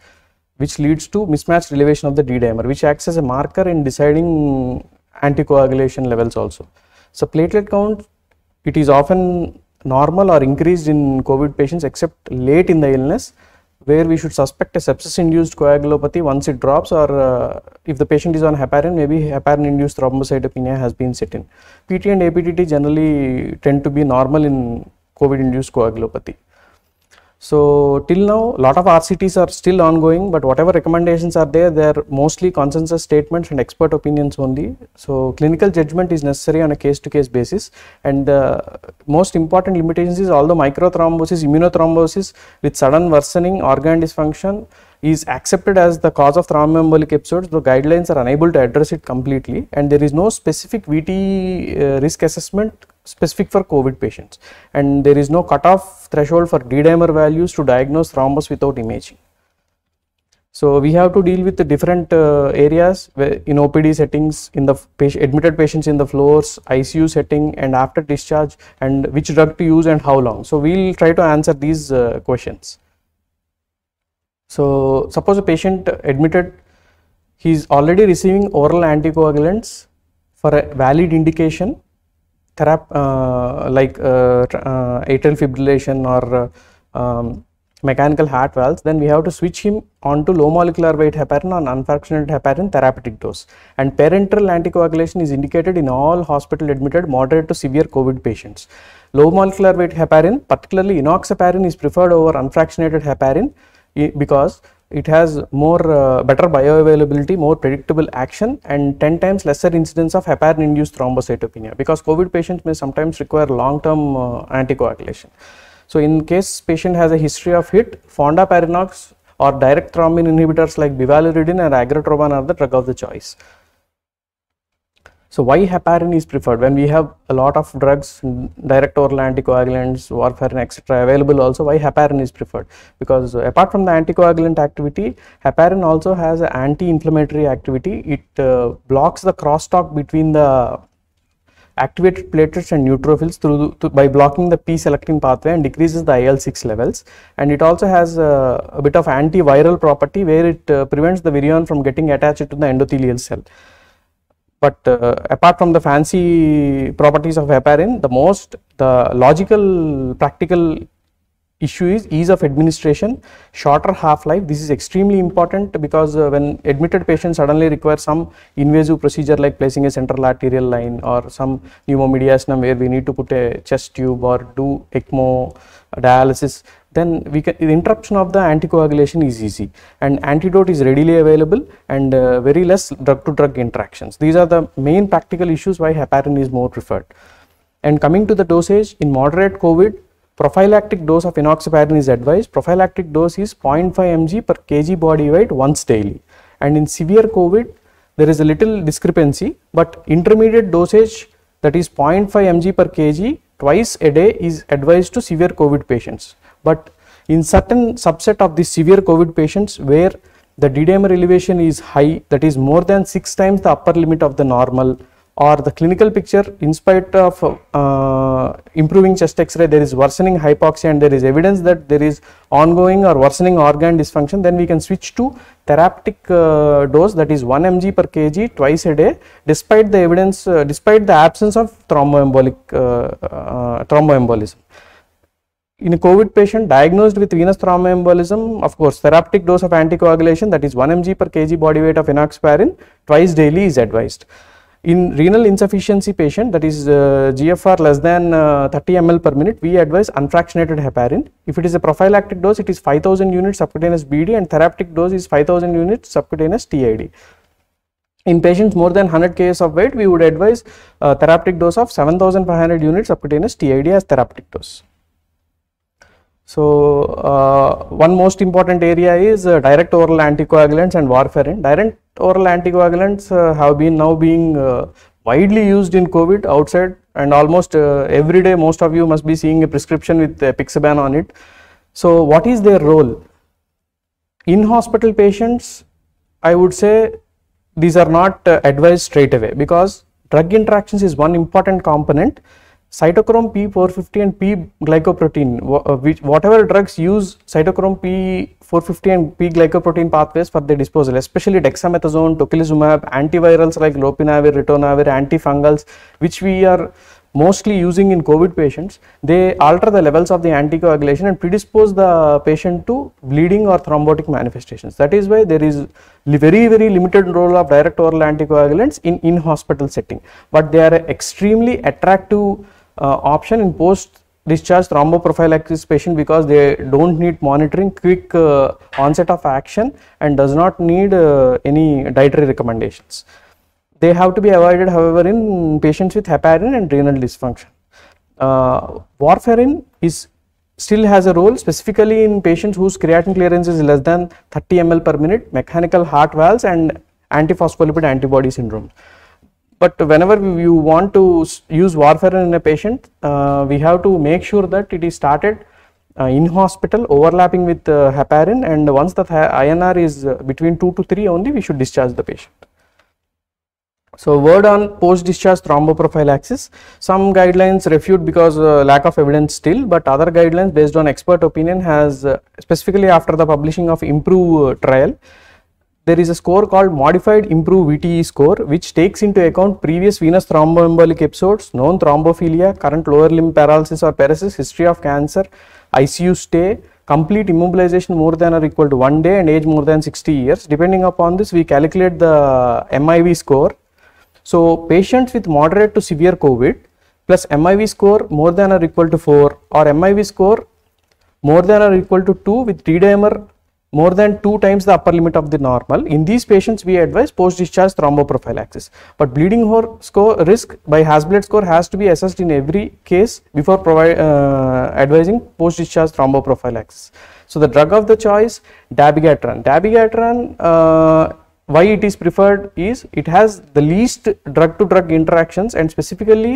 which leads to mismatched elevation of the D-dimer, which acts as a marker in deciding anticoagulation levels also. So platelet count, it is often normal or increased in COVID patients except late in the illness where we should suspect a sepsis induced coagulopathy once it drops or uh, if the patient is on heparin maybe heparin induced thrombocytopenia has been set in. PT and APTT generally tend to be normal in COVID induced coagulopathy. So till now, a lot of RCTs are still ongoing, but whatever recommendations are there, they're mostly consensus statements and expert opinions only. So clinical judgment is necessary on a case-to-case -case basis. And the uh, most important limitations is although microthrombosis, immunothrombosis with sudden worsening, organ dysfunction is accepted as the cause of thromboembolic episodes, the guidelines are unable to address it completely. And there is no specific VT uh, risk assessment specific for COVID patients and there is no cutoff threshold for D-dimer values to diagnose thrombus without imaging. So we have to deal with the different uh, areas in OPD settings, in the patient, admitted patients in the floors, ICU setting and after discharge and which drug to use and how long. So we will try to answer these uh, questions. So suppose a patient admitted, he is already receiving oral anticoagulants for a valid indication trap uh, like uh, uh, atrial fibrillation or uh, um, mechanical heart valves then we have to switch him on to low molecular weight heparin or unfractionated heparin therapeutic dose and parenteral anticoagulation is indicated in all hospital admitted moderate to severe covid patients low molecular weight heparin particularly enoxaparin is preferred over unfractionated heparin because it has more uh, better bioavailability, more predictable action and 10 times lesser incidence of heparin induced thrombocytopenia because COVID patients may sometimes require long term uh, anticoagulation. So in case patient has a history of HIT, fondaparinux or direct thrombin inhibitors like bivalirudin and agrotroban are the drug of the choice. So why heparin is preferred when we have a lot of drugs, direct oral anticoagulants, warfarin, etc. available also, why heparin is preferred? Because apart from the anticoagulant activity, heparin also has an anti-inflammatory activity. It uh, blocks the crosstalk between the activated platelets and neutrophils through, by blocking the P selectin pathway and decreases the IL-6 levels and it also has a, a bit of antiviral property where it uh, prevents the virion from getting attached to the endothelial cell. But uh, apart from the fancy properties of heparin, the most the logical practical issue is ease of administration, shorter half-life. This is extremely important because uh, when admitted patients suddenly require some invasive procedure like placing a central arterial line or some pneumomediastinum where we need to put a chest tube or do ECMO dialysis, then we can the interruption of the anticoagulation is easy and antidote is readily available and uh, very less drug to drug interactions these are the main practical issues why heparin is more preferred and coming to the dosage in moderate covid prophylactic dose of enoxaparin is advised prophylactic dose is 0.5 mg per kg body weight once daily and in severe covid there is a little discrepancy but intermediate dosage that is 0.5 mg per kg twice a day is advised to severe covid patients but in certain subset of the severe COVID patients where the D-dimer elevation is high, that is more than 6 times the upper limit of the normal or the clinical picture in spite of uh, improving chest x-ray there is worsening hypoxia and there is evidence that there is ongoing or worsening organ dysfunction then we can switch to therapeutic uh, dose that is 1 mg per kg twice a day despite the evidence uh, despite the absence of thromboembolic uh, uh, thromboembolism in a COVID patient diagnosed with venous thromboembolism, of course, therapeutic dose of anticoagulation that is 1 mg per kg body weight of enoxaparin twice daily is advised. In renal insufficiency patient that is uh, GFR less than uh, 30 ml per minute, we advise unfractionated heparin. If it is a prophylactic dose, it is 5000 units subcutaneous BD and therapeutic dose is 5000 units subcutaneous TID. In patients more than 100 kg of weight, we would advise uh, therapeutic dose of 7500 units subcutaneous TID as therapeutic dose. So uh, one most important area is uh, direct oral anticoagulants and warfarin. Direct oral anticoagulants uh, have been now being uh, widely used in COVID outside and almost uh, every day most of you must be seeing a prescription with apixaban on it. So what is their role? In hospital patients, I would say these are not uh, advised straight away because drug interactions is one important component cytochrome P450 and P glycoprotein, uh, which whatever drugs use cytochrome P450 and P glycoprotein pathways for their disposal, especially dexamethasone, tocilizumab, antivirals like lopinavir, ritonavir, antifungals, which we are mostly using in COVID patients, they alter the levels of the anticoagulation and predispose the patient to bleeding or thrombotic manifestations. That is why there is very, very limited role of direct oral anticoagulants in in-hospital setting, but they are extremely attractive uh, option in post discharge thromboprophylaxis patient because they don't need monitoring quick uh, onset of action and does not need uh, any dietary recommendations they have to be avoided however in patients with heparin and renal dysfunction uh, warfarin is still has a role specifically in patients whose creatinine clearance is less than 30 ml per minute mechanical heart valves and antiphospholipid antibody syndrome but whenever you want to use warfarin in a patient uh, we have to make sure that it is started uh, in hospital overlapping with uh, heparin and once the INR is uh, between 2 to 3 only we should discharge the patient. So word on post discharge thromboprophylaxis some guidelines refute because uh, lack of evidence still but other guidelines based on expert opinion has uh, specifically after the publishing of improve trial there is a score called modified improved VTE score which takes into account previous venous thromboembolic episodes, known thrombophilia, current lower limb paralysis or paresis, history of cancer, ICU stay, complete immobilization more than or equal to 1 day and age more than 60 years. Depending upon this we calculate the uh, MIV score. So patients with moderate to severe COVID plus MIV score more than or equal to 4 or MIV score more than or equal to 2 with D-dimer more than two times the upper limit of the normal. In these patients, we advise post-discharge thromboprophylaxis. But bleeding score risk by Hasbled score has to be assessed in every case before uh, advising post-discharge thromboprophylaxis. So the drug of the choice, dabigatran. Dabigatran, uh, why it is preferred is it has the least drug-to-drug -drug interactions and specifically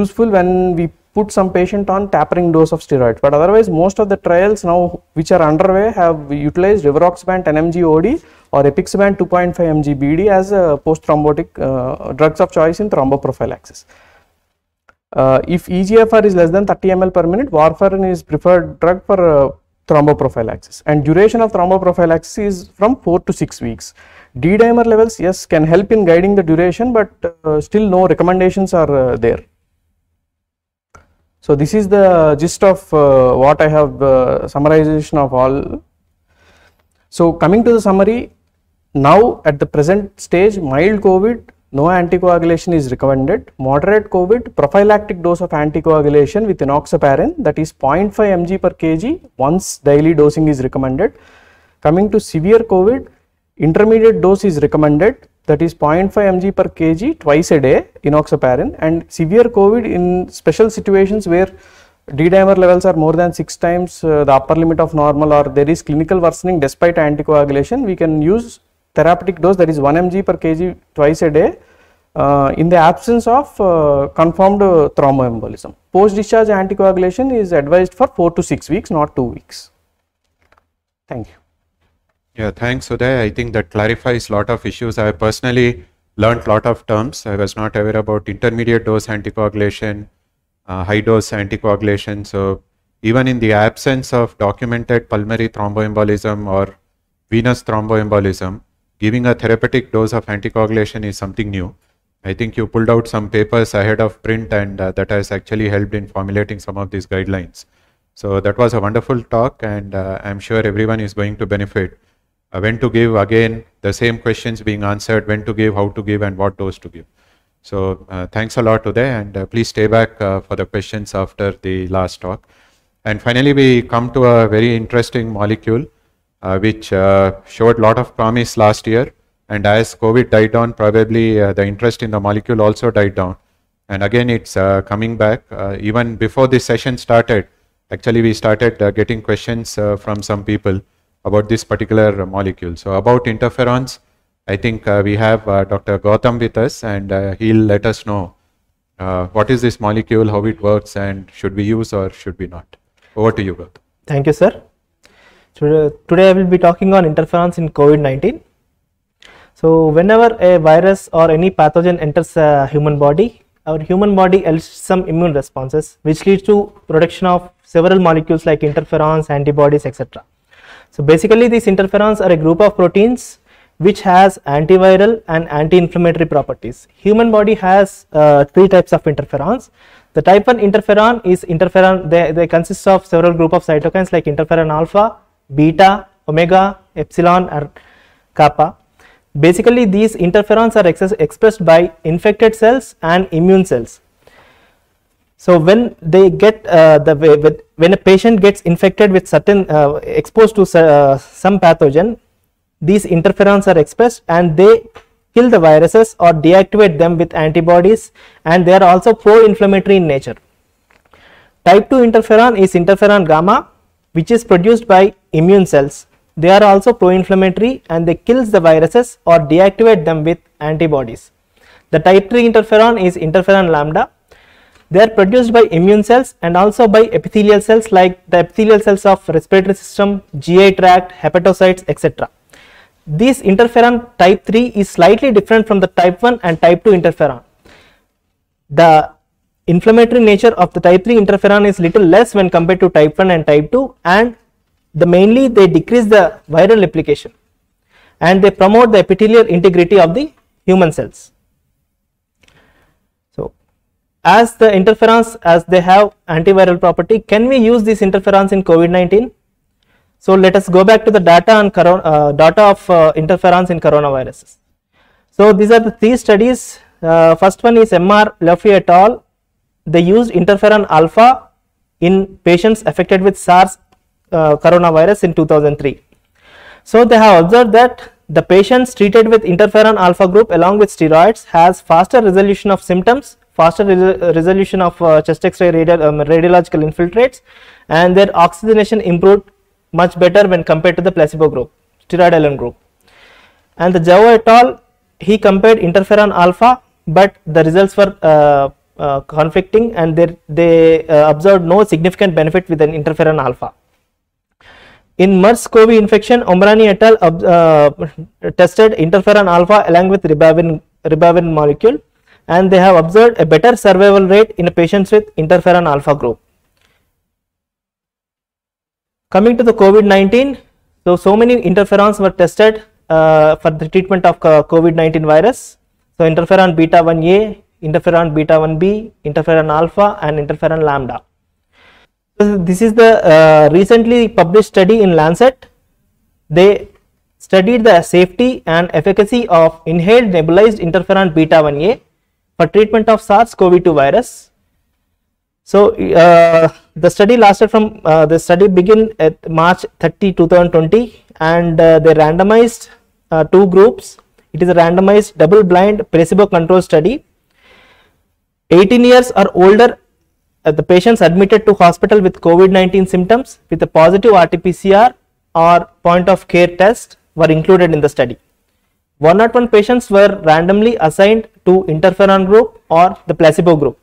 useful when we put some patient on tapering dose of steroids. But otherwise, most of the trials now which are underway have utilized rivaroxaban 10 mg OD or apixaban 2.5 mg BD as a post-thrombotic uh, drugs of choice in thromboprophylaxis. Uh, if EGFR is less than 30 ml per minute, warfarin is preferred drug for uh, thromboprophylaxis and duration of thromboprophylaxis is from 4 to 6 weeks. D-dimer levels yes can help in guiding the duration but uh, still no recommendations are uh, there. So this is the gist of uh, what I have uh, summarization of all. So coming to the summary, now at the present stage mild COVID, no anticoagulation is recommended. Moderate COVID, prophylactic dose of anticoagulation with enoxaparin that is 0.5 mg per kg once daily dosing is recommended. Coming to severe COVID, intermediate dose is recommended that is 0.5 mg per kg twice a day inoxaparin and severe COVID in special situations where D-dimer levels are more than 6 times uh, the upper limit of normal or there is clinical worsening despite anticoagulation, we can use therapeutic dose that is 1 mg per kg twice a day uh, in the absence of uh, confirmed thromboembolism. Post-discharge anticoagulation is advised for 4 to 6 weeks, not 2 weeks. Thank you. Yeah, thanks, Uday. I think that clarifies a lot of issues. I personally learned a lot of terms. I was not aware about intermediate dose anticoagulation, uh, high dose anticoagulation. So even in the absence of documented pulmonary thromboembolism or venous thromboembolism, giving a therapeutic dose of anticoagulation is something new. I think you pulled out some papers ahead of print and uh, that has actually helped in formulating some of these guidelines. So that was a wonderful talk and uh, I'm sure everyone is going to benefit uh, when to give, again, the same questions being answered, when to give, how to give, and what dose to give. So uh, thanks a lot today, and uh, please stay back uh, for the questions after the last talk. And finally, we come to a very interesting molecule, uh, which showed a lot of promise last year. And as COVID died down, probably the interest in the molecule also died down. And again, it's coming back. even before this session started, actually we started uh, getting questions uh, from some people about this particular molecule. So about interferons, I think uh, we have uh, Dr. Gautam with us and uh, he'll let us know uh, what is this molecule, how it works and should we use or should we not. Over to you Gautam. Thank you sir. So, uh, today I will be talking on interferons in COVID-19. So whenever a virus or any pathogen enters a uh, human body, our human body elicits some immune responses which leads to production of several molecules like interferons, antibodies etc. So basically these interferons are a group of proteins which has antiviral and anti-inflammatory properties. Human body has uh, three types of interferons. The type 1 interferon is interferon, they, they consist of several group of cytokines like interferon alpha, beta, omega, epsilon or kappa. Basically these interferons are ex expressed by infected cells and immune cells. So when they get uh, the when a patient gets infected with certain uh, exposed to uh, some pathogen these interferons are expressed and they kill the viruses or deactivate them with antibodies and they are also pro-inflammatory in nature. Type 2 interferon is interferon gamma which is produced by immune cells. They are also pro-inflammatory and they kills the viruses or deactivate them with antibodies. The type 3 interferon is interferon lambda they are produced by immune cells and also by epithelial cells like the epithelial cells of respiratory system, GI tract, hepatocytes, etc. This interferon type 3 is slightly different from the type 1 and type 2 interferon. The inflammatory nature of the type 3 interferon is little less when compared to type 1 and type 2 and the mainly they decrease the viral replication and they promote the epithelial integrity of the human cells as the interference, as they have antiviral property can we use this interference in covid-19 so let us go back to the data on corona, uh, data of uh, in coronaviruses so these are the three studies uh, first one is mr Luffy et al they used interferon alpha in patients affected with sars uh, coronavirus in 2003 so they have observed that the patients treated with interferon alpha group along with steroids has faster resolution of symptoms faster re resolution of uh, chest X-ray um, radiological infiltrates and their oxygenation improved much better when compared to the placebo group, steroid alone group. And the Zhao et al. he compared interferon alpha but the results were uh, uh, conflicting and they, they uh, observed no significant benefit with an interferon alpha. In MERS-CoV infection, Omrani et al. Uh, tested interferon alpha along with ribavirin ribavin molecule and they have observed a better survival rate in patients with interferon alpha group. Coming to the COVID-19, so, so many interferons were tested uh, for the treatment of COVID-19 virus. So, interferon beta 1a, interferon beta 1b, interferon alpha and interferon lambda. So, this is the uh, recently published study in Lancet. They studied the safety and efficacy of inhaled nebulized interferon beta 1a for treatment of SARS-CoV-2 virus. So uh, the study lasted from uh, the study began at March 30, 2020, and uh, they randomized uh, two groups. It is a randomized double-blind placebo-controlled study. 18 years or older, uh, the patients admitted to hospital with COVID-19 symptoms with a positive RT-PCR or point-of-care test were included in the study. 101 patients were randomly assigned to interferon group or the placebo group.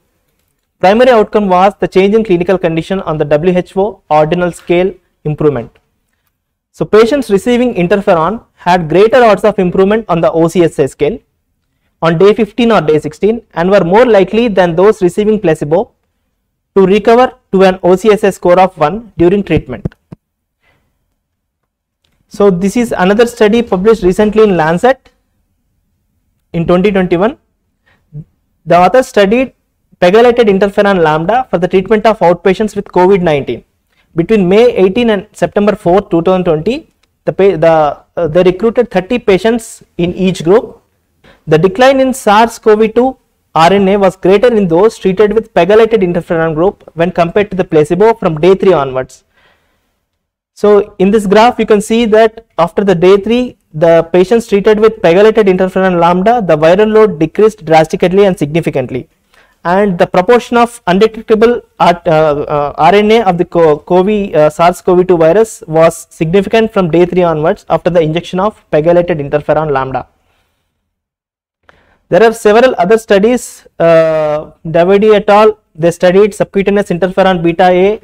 Primary outcome was the change in clinical condition on the WHO ordinal scale improvement. So patients receiving interferon had greater odds of improvement on the OCSA scale on day 15 or day 16 and were more likely than those receiving placebo to recover to an OCSA score of 1 during treatment. So, this is another study published recently in Lancet in 2021. The author studied pegylated interferon lambda for the treatment of outpatients with COVID-19. Between May 18 and September 4, 2020, the, the uh, they recruited 30 patients in each group. The decline in SARS-CoV-2 RNA was greater in those treated with pegylated interferon group when compared to the placebo from day 3 onwards. So in this graph, you can see that after the day 3, the patients treated with pegylated interferon lambda, the viral load decreased drastically and significantly. And the proportion of undetectable at, uh, uh, RNA of the COVID, uh, SARS-CoV-2 virus was significant from day 3 onwards after the injection of pegylated interferon lambda. There are several other studies, uh, Davide et al. They studied subcutaneous interferon beta A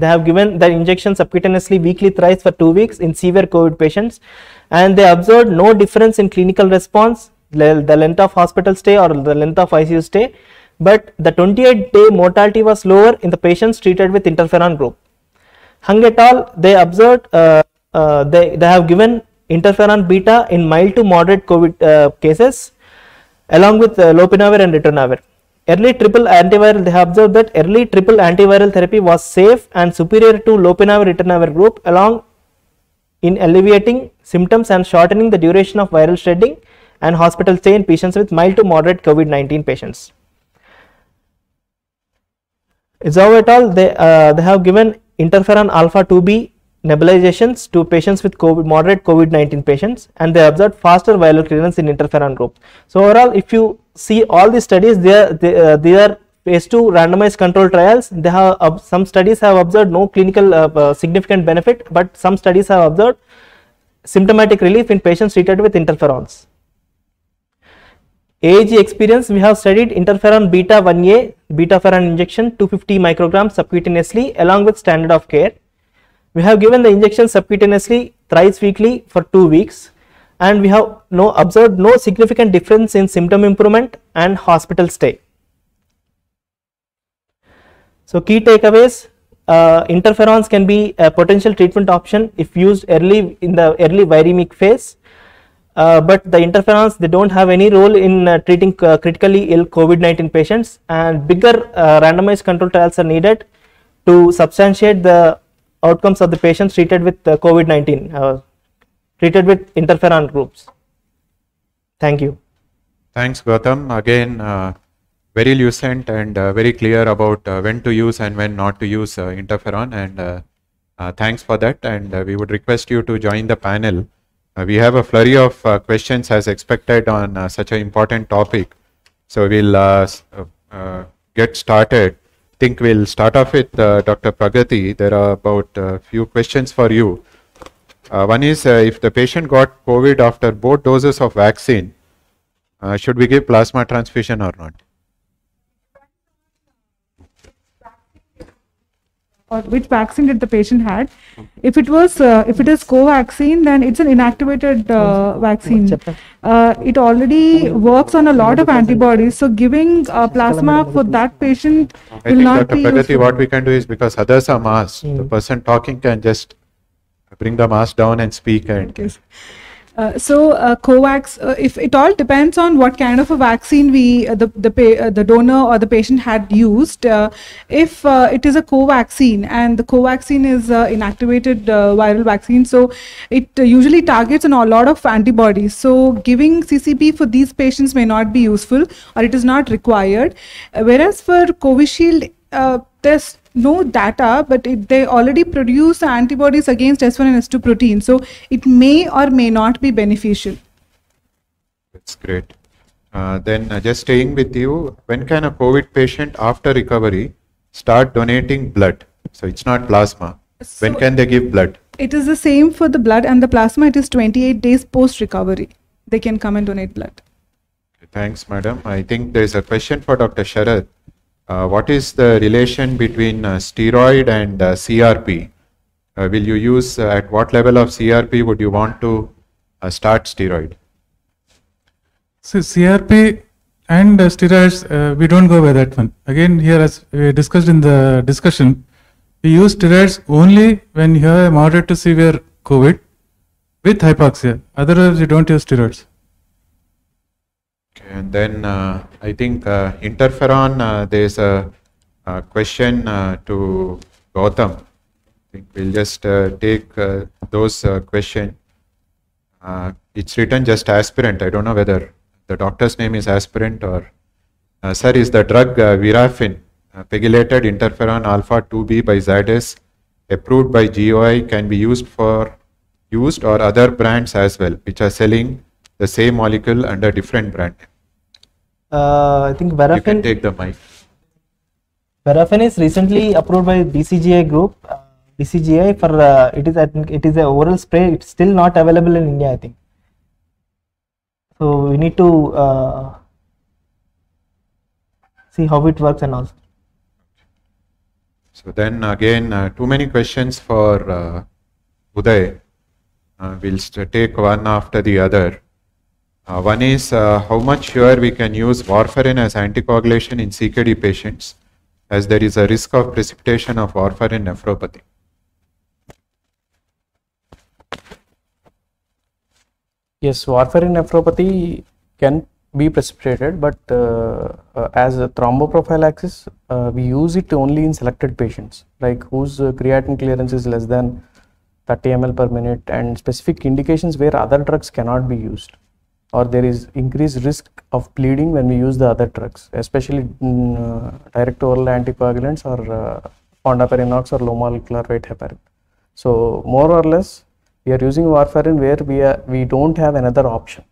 they have given the injection subcutaneously weekly thrice for two weeks in severe COVID patients and they observed no difference in clinical response, the length of hospital stay or the length of ICU stay, but the 28 day mortality was lower in the patients treated with interferon group. Hung et al. they observed uh, uh, they, they have given interferon beta in mild to moderate COVID uh, cases along with uh, lopinavir and ritonavir early triple antiviral they have observed that early triple antiviral therapy was safe and superior to lopinavir ritonavir group along in alleviating symptoms and shortening the duration of viral shedding and hospital stay in patients with mild to moderate COVID-19 patients. So at all they, uh, they have given interferon alpha 2b nebulizations to patients with COVID, moderate COVID-19 patients and they observed faster viral clearance in interferon group. So overall if you see all the studies there they, uh, they are phase 2 randomized control trials they have uh, some studies have observed no clinical uh, uh, significant benefit but some studies have observed symptomatic relief in patients treated with interferons AG experience we have studied interferon beta 1a beta ferron injection 250 micrograms subcutaneously along with standard of care we have given the injection subcutaneously thrice weekly for 2 weeks and we have no observed no significant difference in symptom improvement and hospital stay. So key takeaways uh, interferons can be a potential treatment option if used early in the early viremic phase. Uh, but the interferons they don't have any role in uh, treating uh, critically ill COVID-19 patients and bigger uh, randomized control trials are needed to substantiate the outcomes of the patients treated with uh, COVID-19 treated with interferon groups. Thank you. Thanks, Gautam. Again, uh, very lucent and uh, very clear about uh, when to use and when not to use uh, interferon. And uh, uh, thanks for that. And we would request you to join the panel. we have a flurry of questions as expected on such an important topic. So we'll get started. I think we'll start off with Dr. Pragati. There are about a few questions for you. Uh, one is uh, if the patient got COVID after both doses of vaccine, uh, should we give plasma transfusion or not? Or which vaccine did the patient had? If it was, uh, if it is co-vaccine, then it's an inactivated uh, vaccine. Uh, it already works on a lot of antibodies. So giving plasma for that patient will not Dr. be. Pragati, what we can do is because others are masked, mm. the person talking can just bring the mask down and speak and okay. Uh, so uh, covax uh, if it all depends on what kind of a vaccine we uh, the the, uh, the donor or the patient had used uh, if it is a vaccine and the vaccine is inactivated viral vaccine so it usually targets a lot of antibodies so giving ccp for these patients may not be useful or it is not required whereas for covishield there's no data, but it, they already produce antibodies against S1 and S2 protein. So it may or may not be beneficial. That's great. Uh, then uh, just staying with you, when can a COVID patient after recovery start donating blood? So it's not plasma. So when can they give blood? It is the same for the blood and the plasma. It is 28 days post recovery. They can come and donate blood. Thanks, madam. I think there is a question for Dr. Sharad. Uh, what is the relation between uh, steroid and uh, CRP? will you use, at what level of CRP would you want to start steroid? So CRP and steroids, we don't go by that one. Again, here as we discussed in the discussion, we use steroids only when you have moderate to severe COVID with hypoxia. Otherwise, you don't use steroids. And then uh, I think uh, interferon, uh, there's a, a question uh, to Gautam. I think we'll just uh, take uh, those uh, question. it's written just aspirant. I don't know whether the doctor's name is aspirant or, sir, is the drug virafin, pegylated interferon alpha 2B by Zydus approved by GOI, can be used for used or other brands as well, which are selling the same molecule under different brand name uh, I think Verafin. You can take the mic. Verafin is recently approved by BCGI group. Uh, BCGI for uh, it is I think it is a oral spray. It's still not available in India. I think. So we need to uh, see how it works and all. So then again, uh, too many questions for uh, Uday. Uh, we'll take one after the other. Uh, one is uh, how much sure we can use warfarin as anticoagulation in CKD patients as there is a risk of precipitation of warfarin nephropathy. Yes, warfarin nephropathy can be precipitated but uh, uh as a thromboprophylaxis uh, we use it only in selected patients like whose uh, creatinine clearance is less than 30 ml per minute and specific indications where other drugs cannot be used or there is increased risk of bleeding when we use the other drugs, especially mm, uh, direct oral anticoagulants or uh, fondaparinux or low molecular weight heparin. So more or less, we are using warfarin where we are we don't have another option.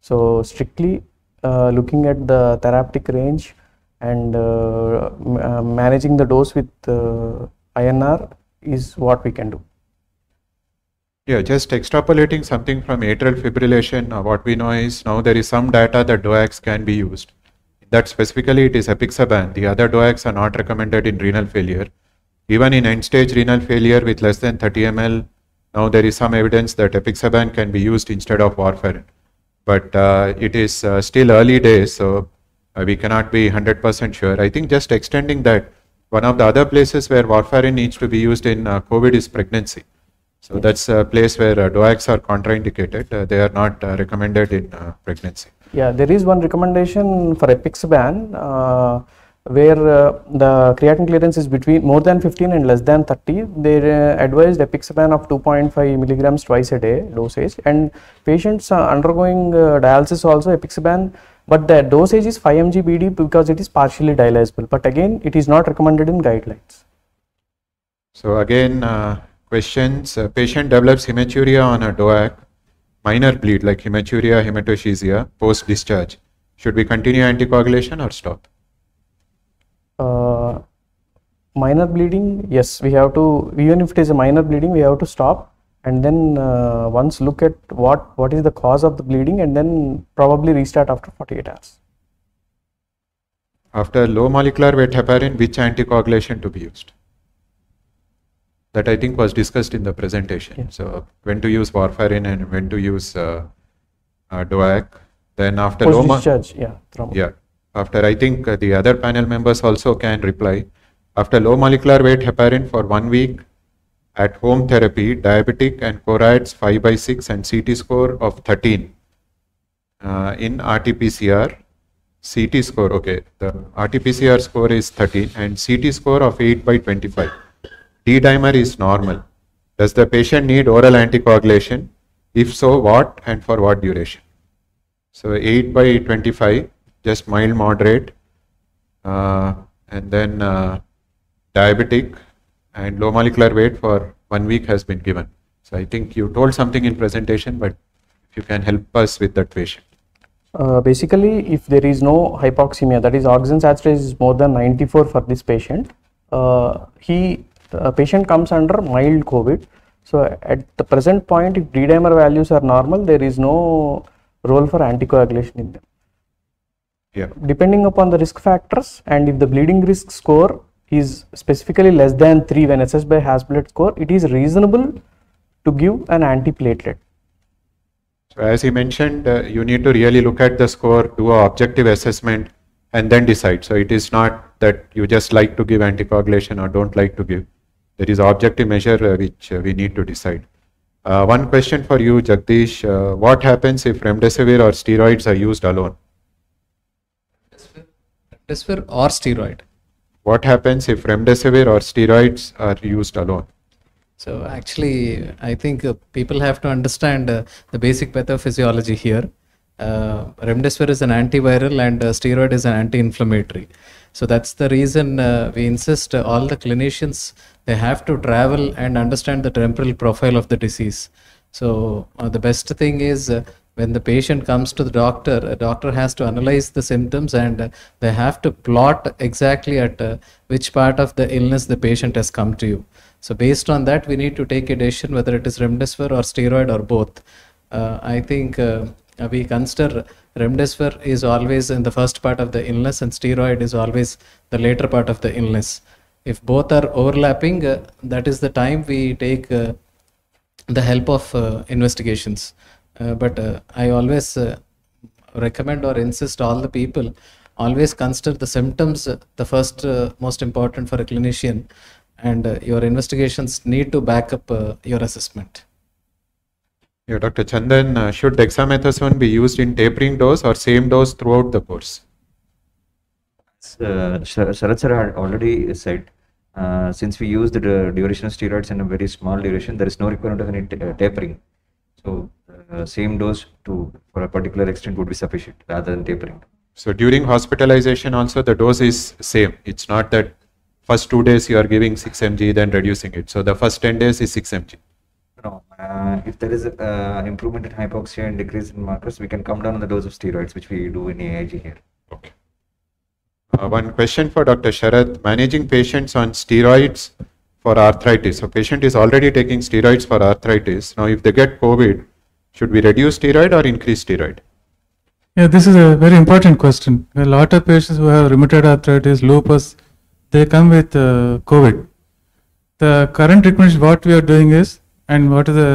So strictly uh, looking at the therapeutic range and uh, uh managing the dose with uh, INR is what we can do. Yeah, just extrapolating something from atrial fibrillation, uh, what we know is now there is some data that DOACs can be used. That specifically it is apixaban. The other DOACs are not recommended in renal failure. Even in end-stage renal failure with less than 30 ml, now there is some evidence that apixaban can be used instead of warfarin. But uh, it is uh, still early days, so uh, we cannot be 100% sure. I think just extending that, one of the other places where warfarin needs to be used in uh, COVID is pregnancy so that's a place where uh, DOACs are contraindicated. Uh, they are not uh, recommended in uh, pregnancy. Yeah, there is one recommendation for apixaban uh, where uh, the creatinine clearance is between more than 15 and less than 30. They advised apixaban of 2.5 milligrams twice a day dosage and patients undergoing dialysis also apixaban but the dosage is 5 mg BD because it is partially dialyzable but again it is not recommended in guidelines. So again Questions, uh, patient develops hematuria on a DOAC, minor bleed like hematuria, hematochezia, post-discharge. Should we continue anticoagulation or stop? Uh, minor bleeding, yes, we have to, even if it is a minor bleeding, we have to stop and then uh, once look at what, what is the cause of the bleeding and then probably restart after 48 hours. After low molecular weight heparin, which anticoagulation to be used? that I think was discussed in the presentation. Yeah. So when to use warfarin and when to use uh, uh, DOAC. Then after Post Loma, discharge, yeah, yeah. After I think uh, the other panel members also can reply. After low molecular weight heparin for one week, at home therapy, diabetic and coriates 5 by 6 and CT score of 13 uh, in RT-PCR. CT score, okay, the RT-PCR score is 13 and CT score of 8 by 25. D dimer is normal. Does the patient need oral anticoagulation? If so, what and for what duration? So 8 by 25, just mild moderate, uh, and then uh, diabetic and low molecular weight for one week has been given. So I think you told something in presentation, but if you can help us with that patient. Uh, basically, if there is no hypoxemia, that is oxygen saturation is more than 94 for this patient, uh, he a patient comes under mild COVID. So at the present point, if D-dimer values are normal, there is no role for anticoagulation in them. Yeah. Depending upon the risk factors and if the bleeding risk score is specifically less than 3 when assessed by Hasblat score, it is reasonable to give an antiplatelet. So as you mentioned, uh, you need to really look at the score, do an objective assessment and then decide. So it is not that you just like to give anticoagulation or don't like to give there is objective measure uh, which uh, we need to decide. Uh, one question for you, Jagdish. what happens if remdesivir or steroids are used alone? Remdesivir or steroid. What happens if remdesivir or steroids are used alone? So actually, I think uh, people have to understand uh, the basic pathophysiology here. Uh, remdesivir is an antiviral and steroid is an anti-inflammatory. So that's the reason uh, we insist uh, all the clinicians they have to travel and understand the temporal profile of the disease. So uh, the best thing is uh, when the patient comes to the doctor, a doctor has to analyze the symptoms and uh, they have to plot exactly at uh, which part of the illness the patient has come to you. So based on that, we need to take a decision whether it is remdesivir or steroid or both. I think we consider remdesivir is always in the first part of the illness and steroid is always the later part of the illness if both are overlapping uh, that is the time we take uh, the help of uh, investigations uh, but uh, i always uh, recommend or insist all the people always consider the symptoms the first most important for a clinician and your investigations need to back up your assessment yeah, Dr. Chandan, uh, should dexamethasone be used in tapering dose or same dose throughout the course? Uh, Sharat sir had already said, uh, since we use the duration of steroids in a very small duration, there is no requirement of any uh, tapering. So, uh, same dose to for a particular extent would be sufficient rather than tapering. So, during hospitalization also the dose is same. It's not that first two days you are giving 6 mg then reducing it. So, the first 10 days is 6 mg. No, uh, if there is uh, improvement in hypoxia and decrease in markers, we can come down on the dose of steroids, which we do in AIG here. Okay. Uh, one question for Dr. Sharath. Managing patients on steroids for arthritis. So patient is already taking steroids for arthritis. Now, if they get COVID, should we reduce steroid or increase steroid? Yeah, this is a very important question. A lot of patients who have rheumatoid arthritis, lupus, they come with uh, COVID. The current treatment, what we are doing is and what the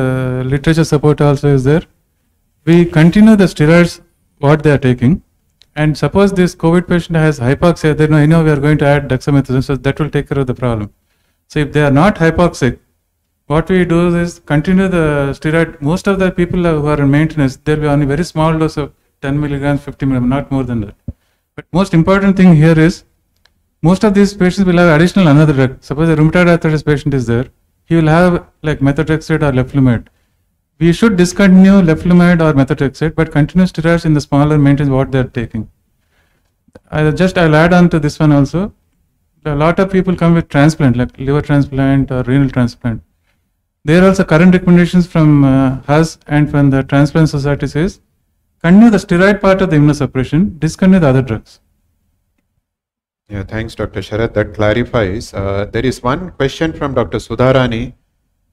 literature support also is there. We continue the steroids what they are taking. And suppose this COVID patient has hypoxia, then I know we are going to add dexamethasone, so that will take care of the problem. So if they are not hypoxic, what we do is continue the steroid. Most of the people who are in maintenance, there will be only very small dose of 10 milligrams, 50 milligrams, not more than that. But most important thing here is most of these patients will have additional another drug. Suppose a rheumatoid arthritis patient is there, he will have like methotrexate or leflunomide. We should discontinue leflunomide or methotrexate, but continuous steroids in the smaller maintenance what they are taking. I just I'll add on to this one also. A lot of people come with transplant, like liver transplant or renal transplant. There are also current recommendations from uh, and from the transplant society says continue the steroid part of the immunosuppression, discontinue the other drugs. Yeah, thanks, Dr. Sharat. That clarifies. Uh, there is one question from Dr. Sudharani.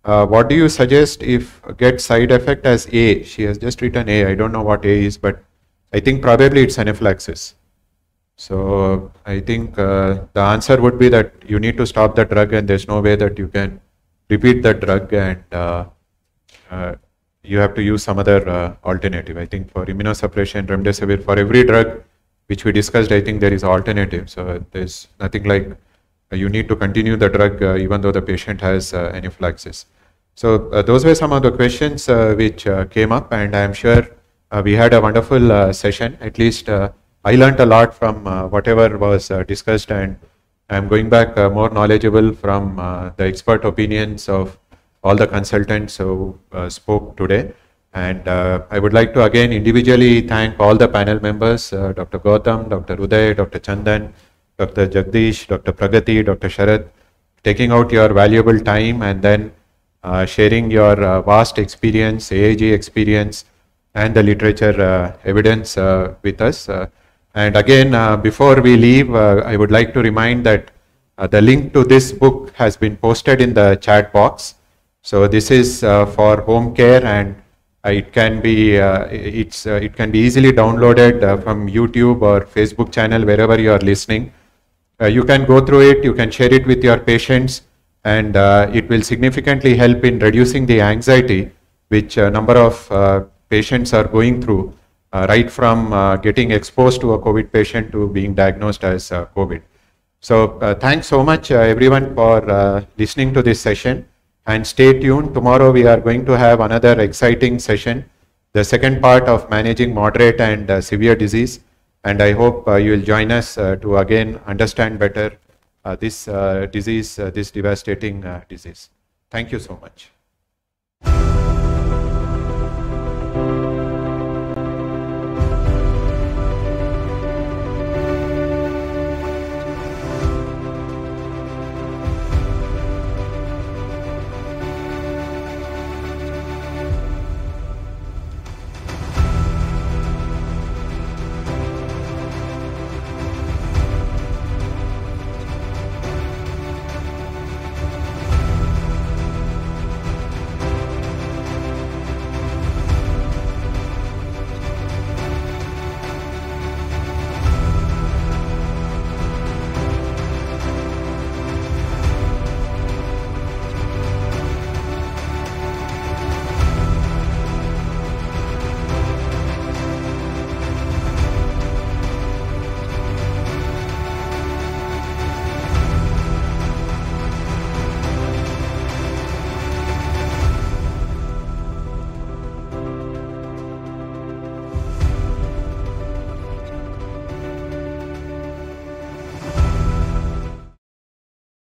Uh, what do you suggest if get side effect as A? She has just written A. I don't know what A is, but I think probably it's anaphylaxis. So I think uh, the answer would be that you need to stop the drug, and there's no way that you can repeat the drug, and uh, uh, you have to use some other uh, alternative. I think for immunosuppression, remdesivir, for every drug, which we discussed, I think there is alternative. So there's nothing like uh, you need to continue the drug uh, even though the patient has uh, anaphylaxis. So those were some of the questions which came up and I'm sure we had a wonderful session. At least I learned a lot from whatever was discussed and I'm going back uh, more knowledgeable from uh, the expert opinions of all the consultants who uh, spoke today. And uh, I would like to again individually thank all the panel members, uh, Dr. Gautam, Dr. Uday, Dr. Chandan, Dr. Jagdish, Dr. Pragati, Dr. Sharad, taking out your valuable time and then uh, sharing your uh, vast experience, AAG experience, and the literature uh, evidence uh, with us. and again, before we leave, I would like to remind that the link to this book has been posted in the chat box. So this is for home care and uh, it can be uh, it's uh, it can be easily downloaded from YouTube or Facebook channel wherever you are listening. you can go through it. You can share it with your patients, and it will significantly help in reducing the anxiety which a number of patients are going through. Uh, right from uh, getting exposed to a COVID patient to being diagnosed as uh, COVID. So thanks so much everyone for listening to this session. And stay tuned. Tomorrow we are going to have another exciting session, the second part of managing moderate and uh, severe disease. And I hope uh, you will join us uh, to again understand better uh, this uh, disease, this devastating disease. Thank you so much.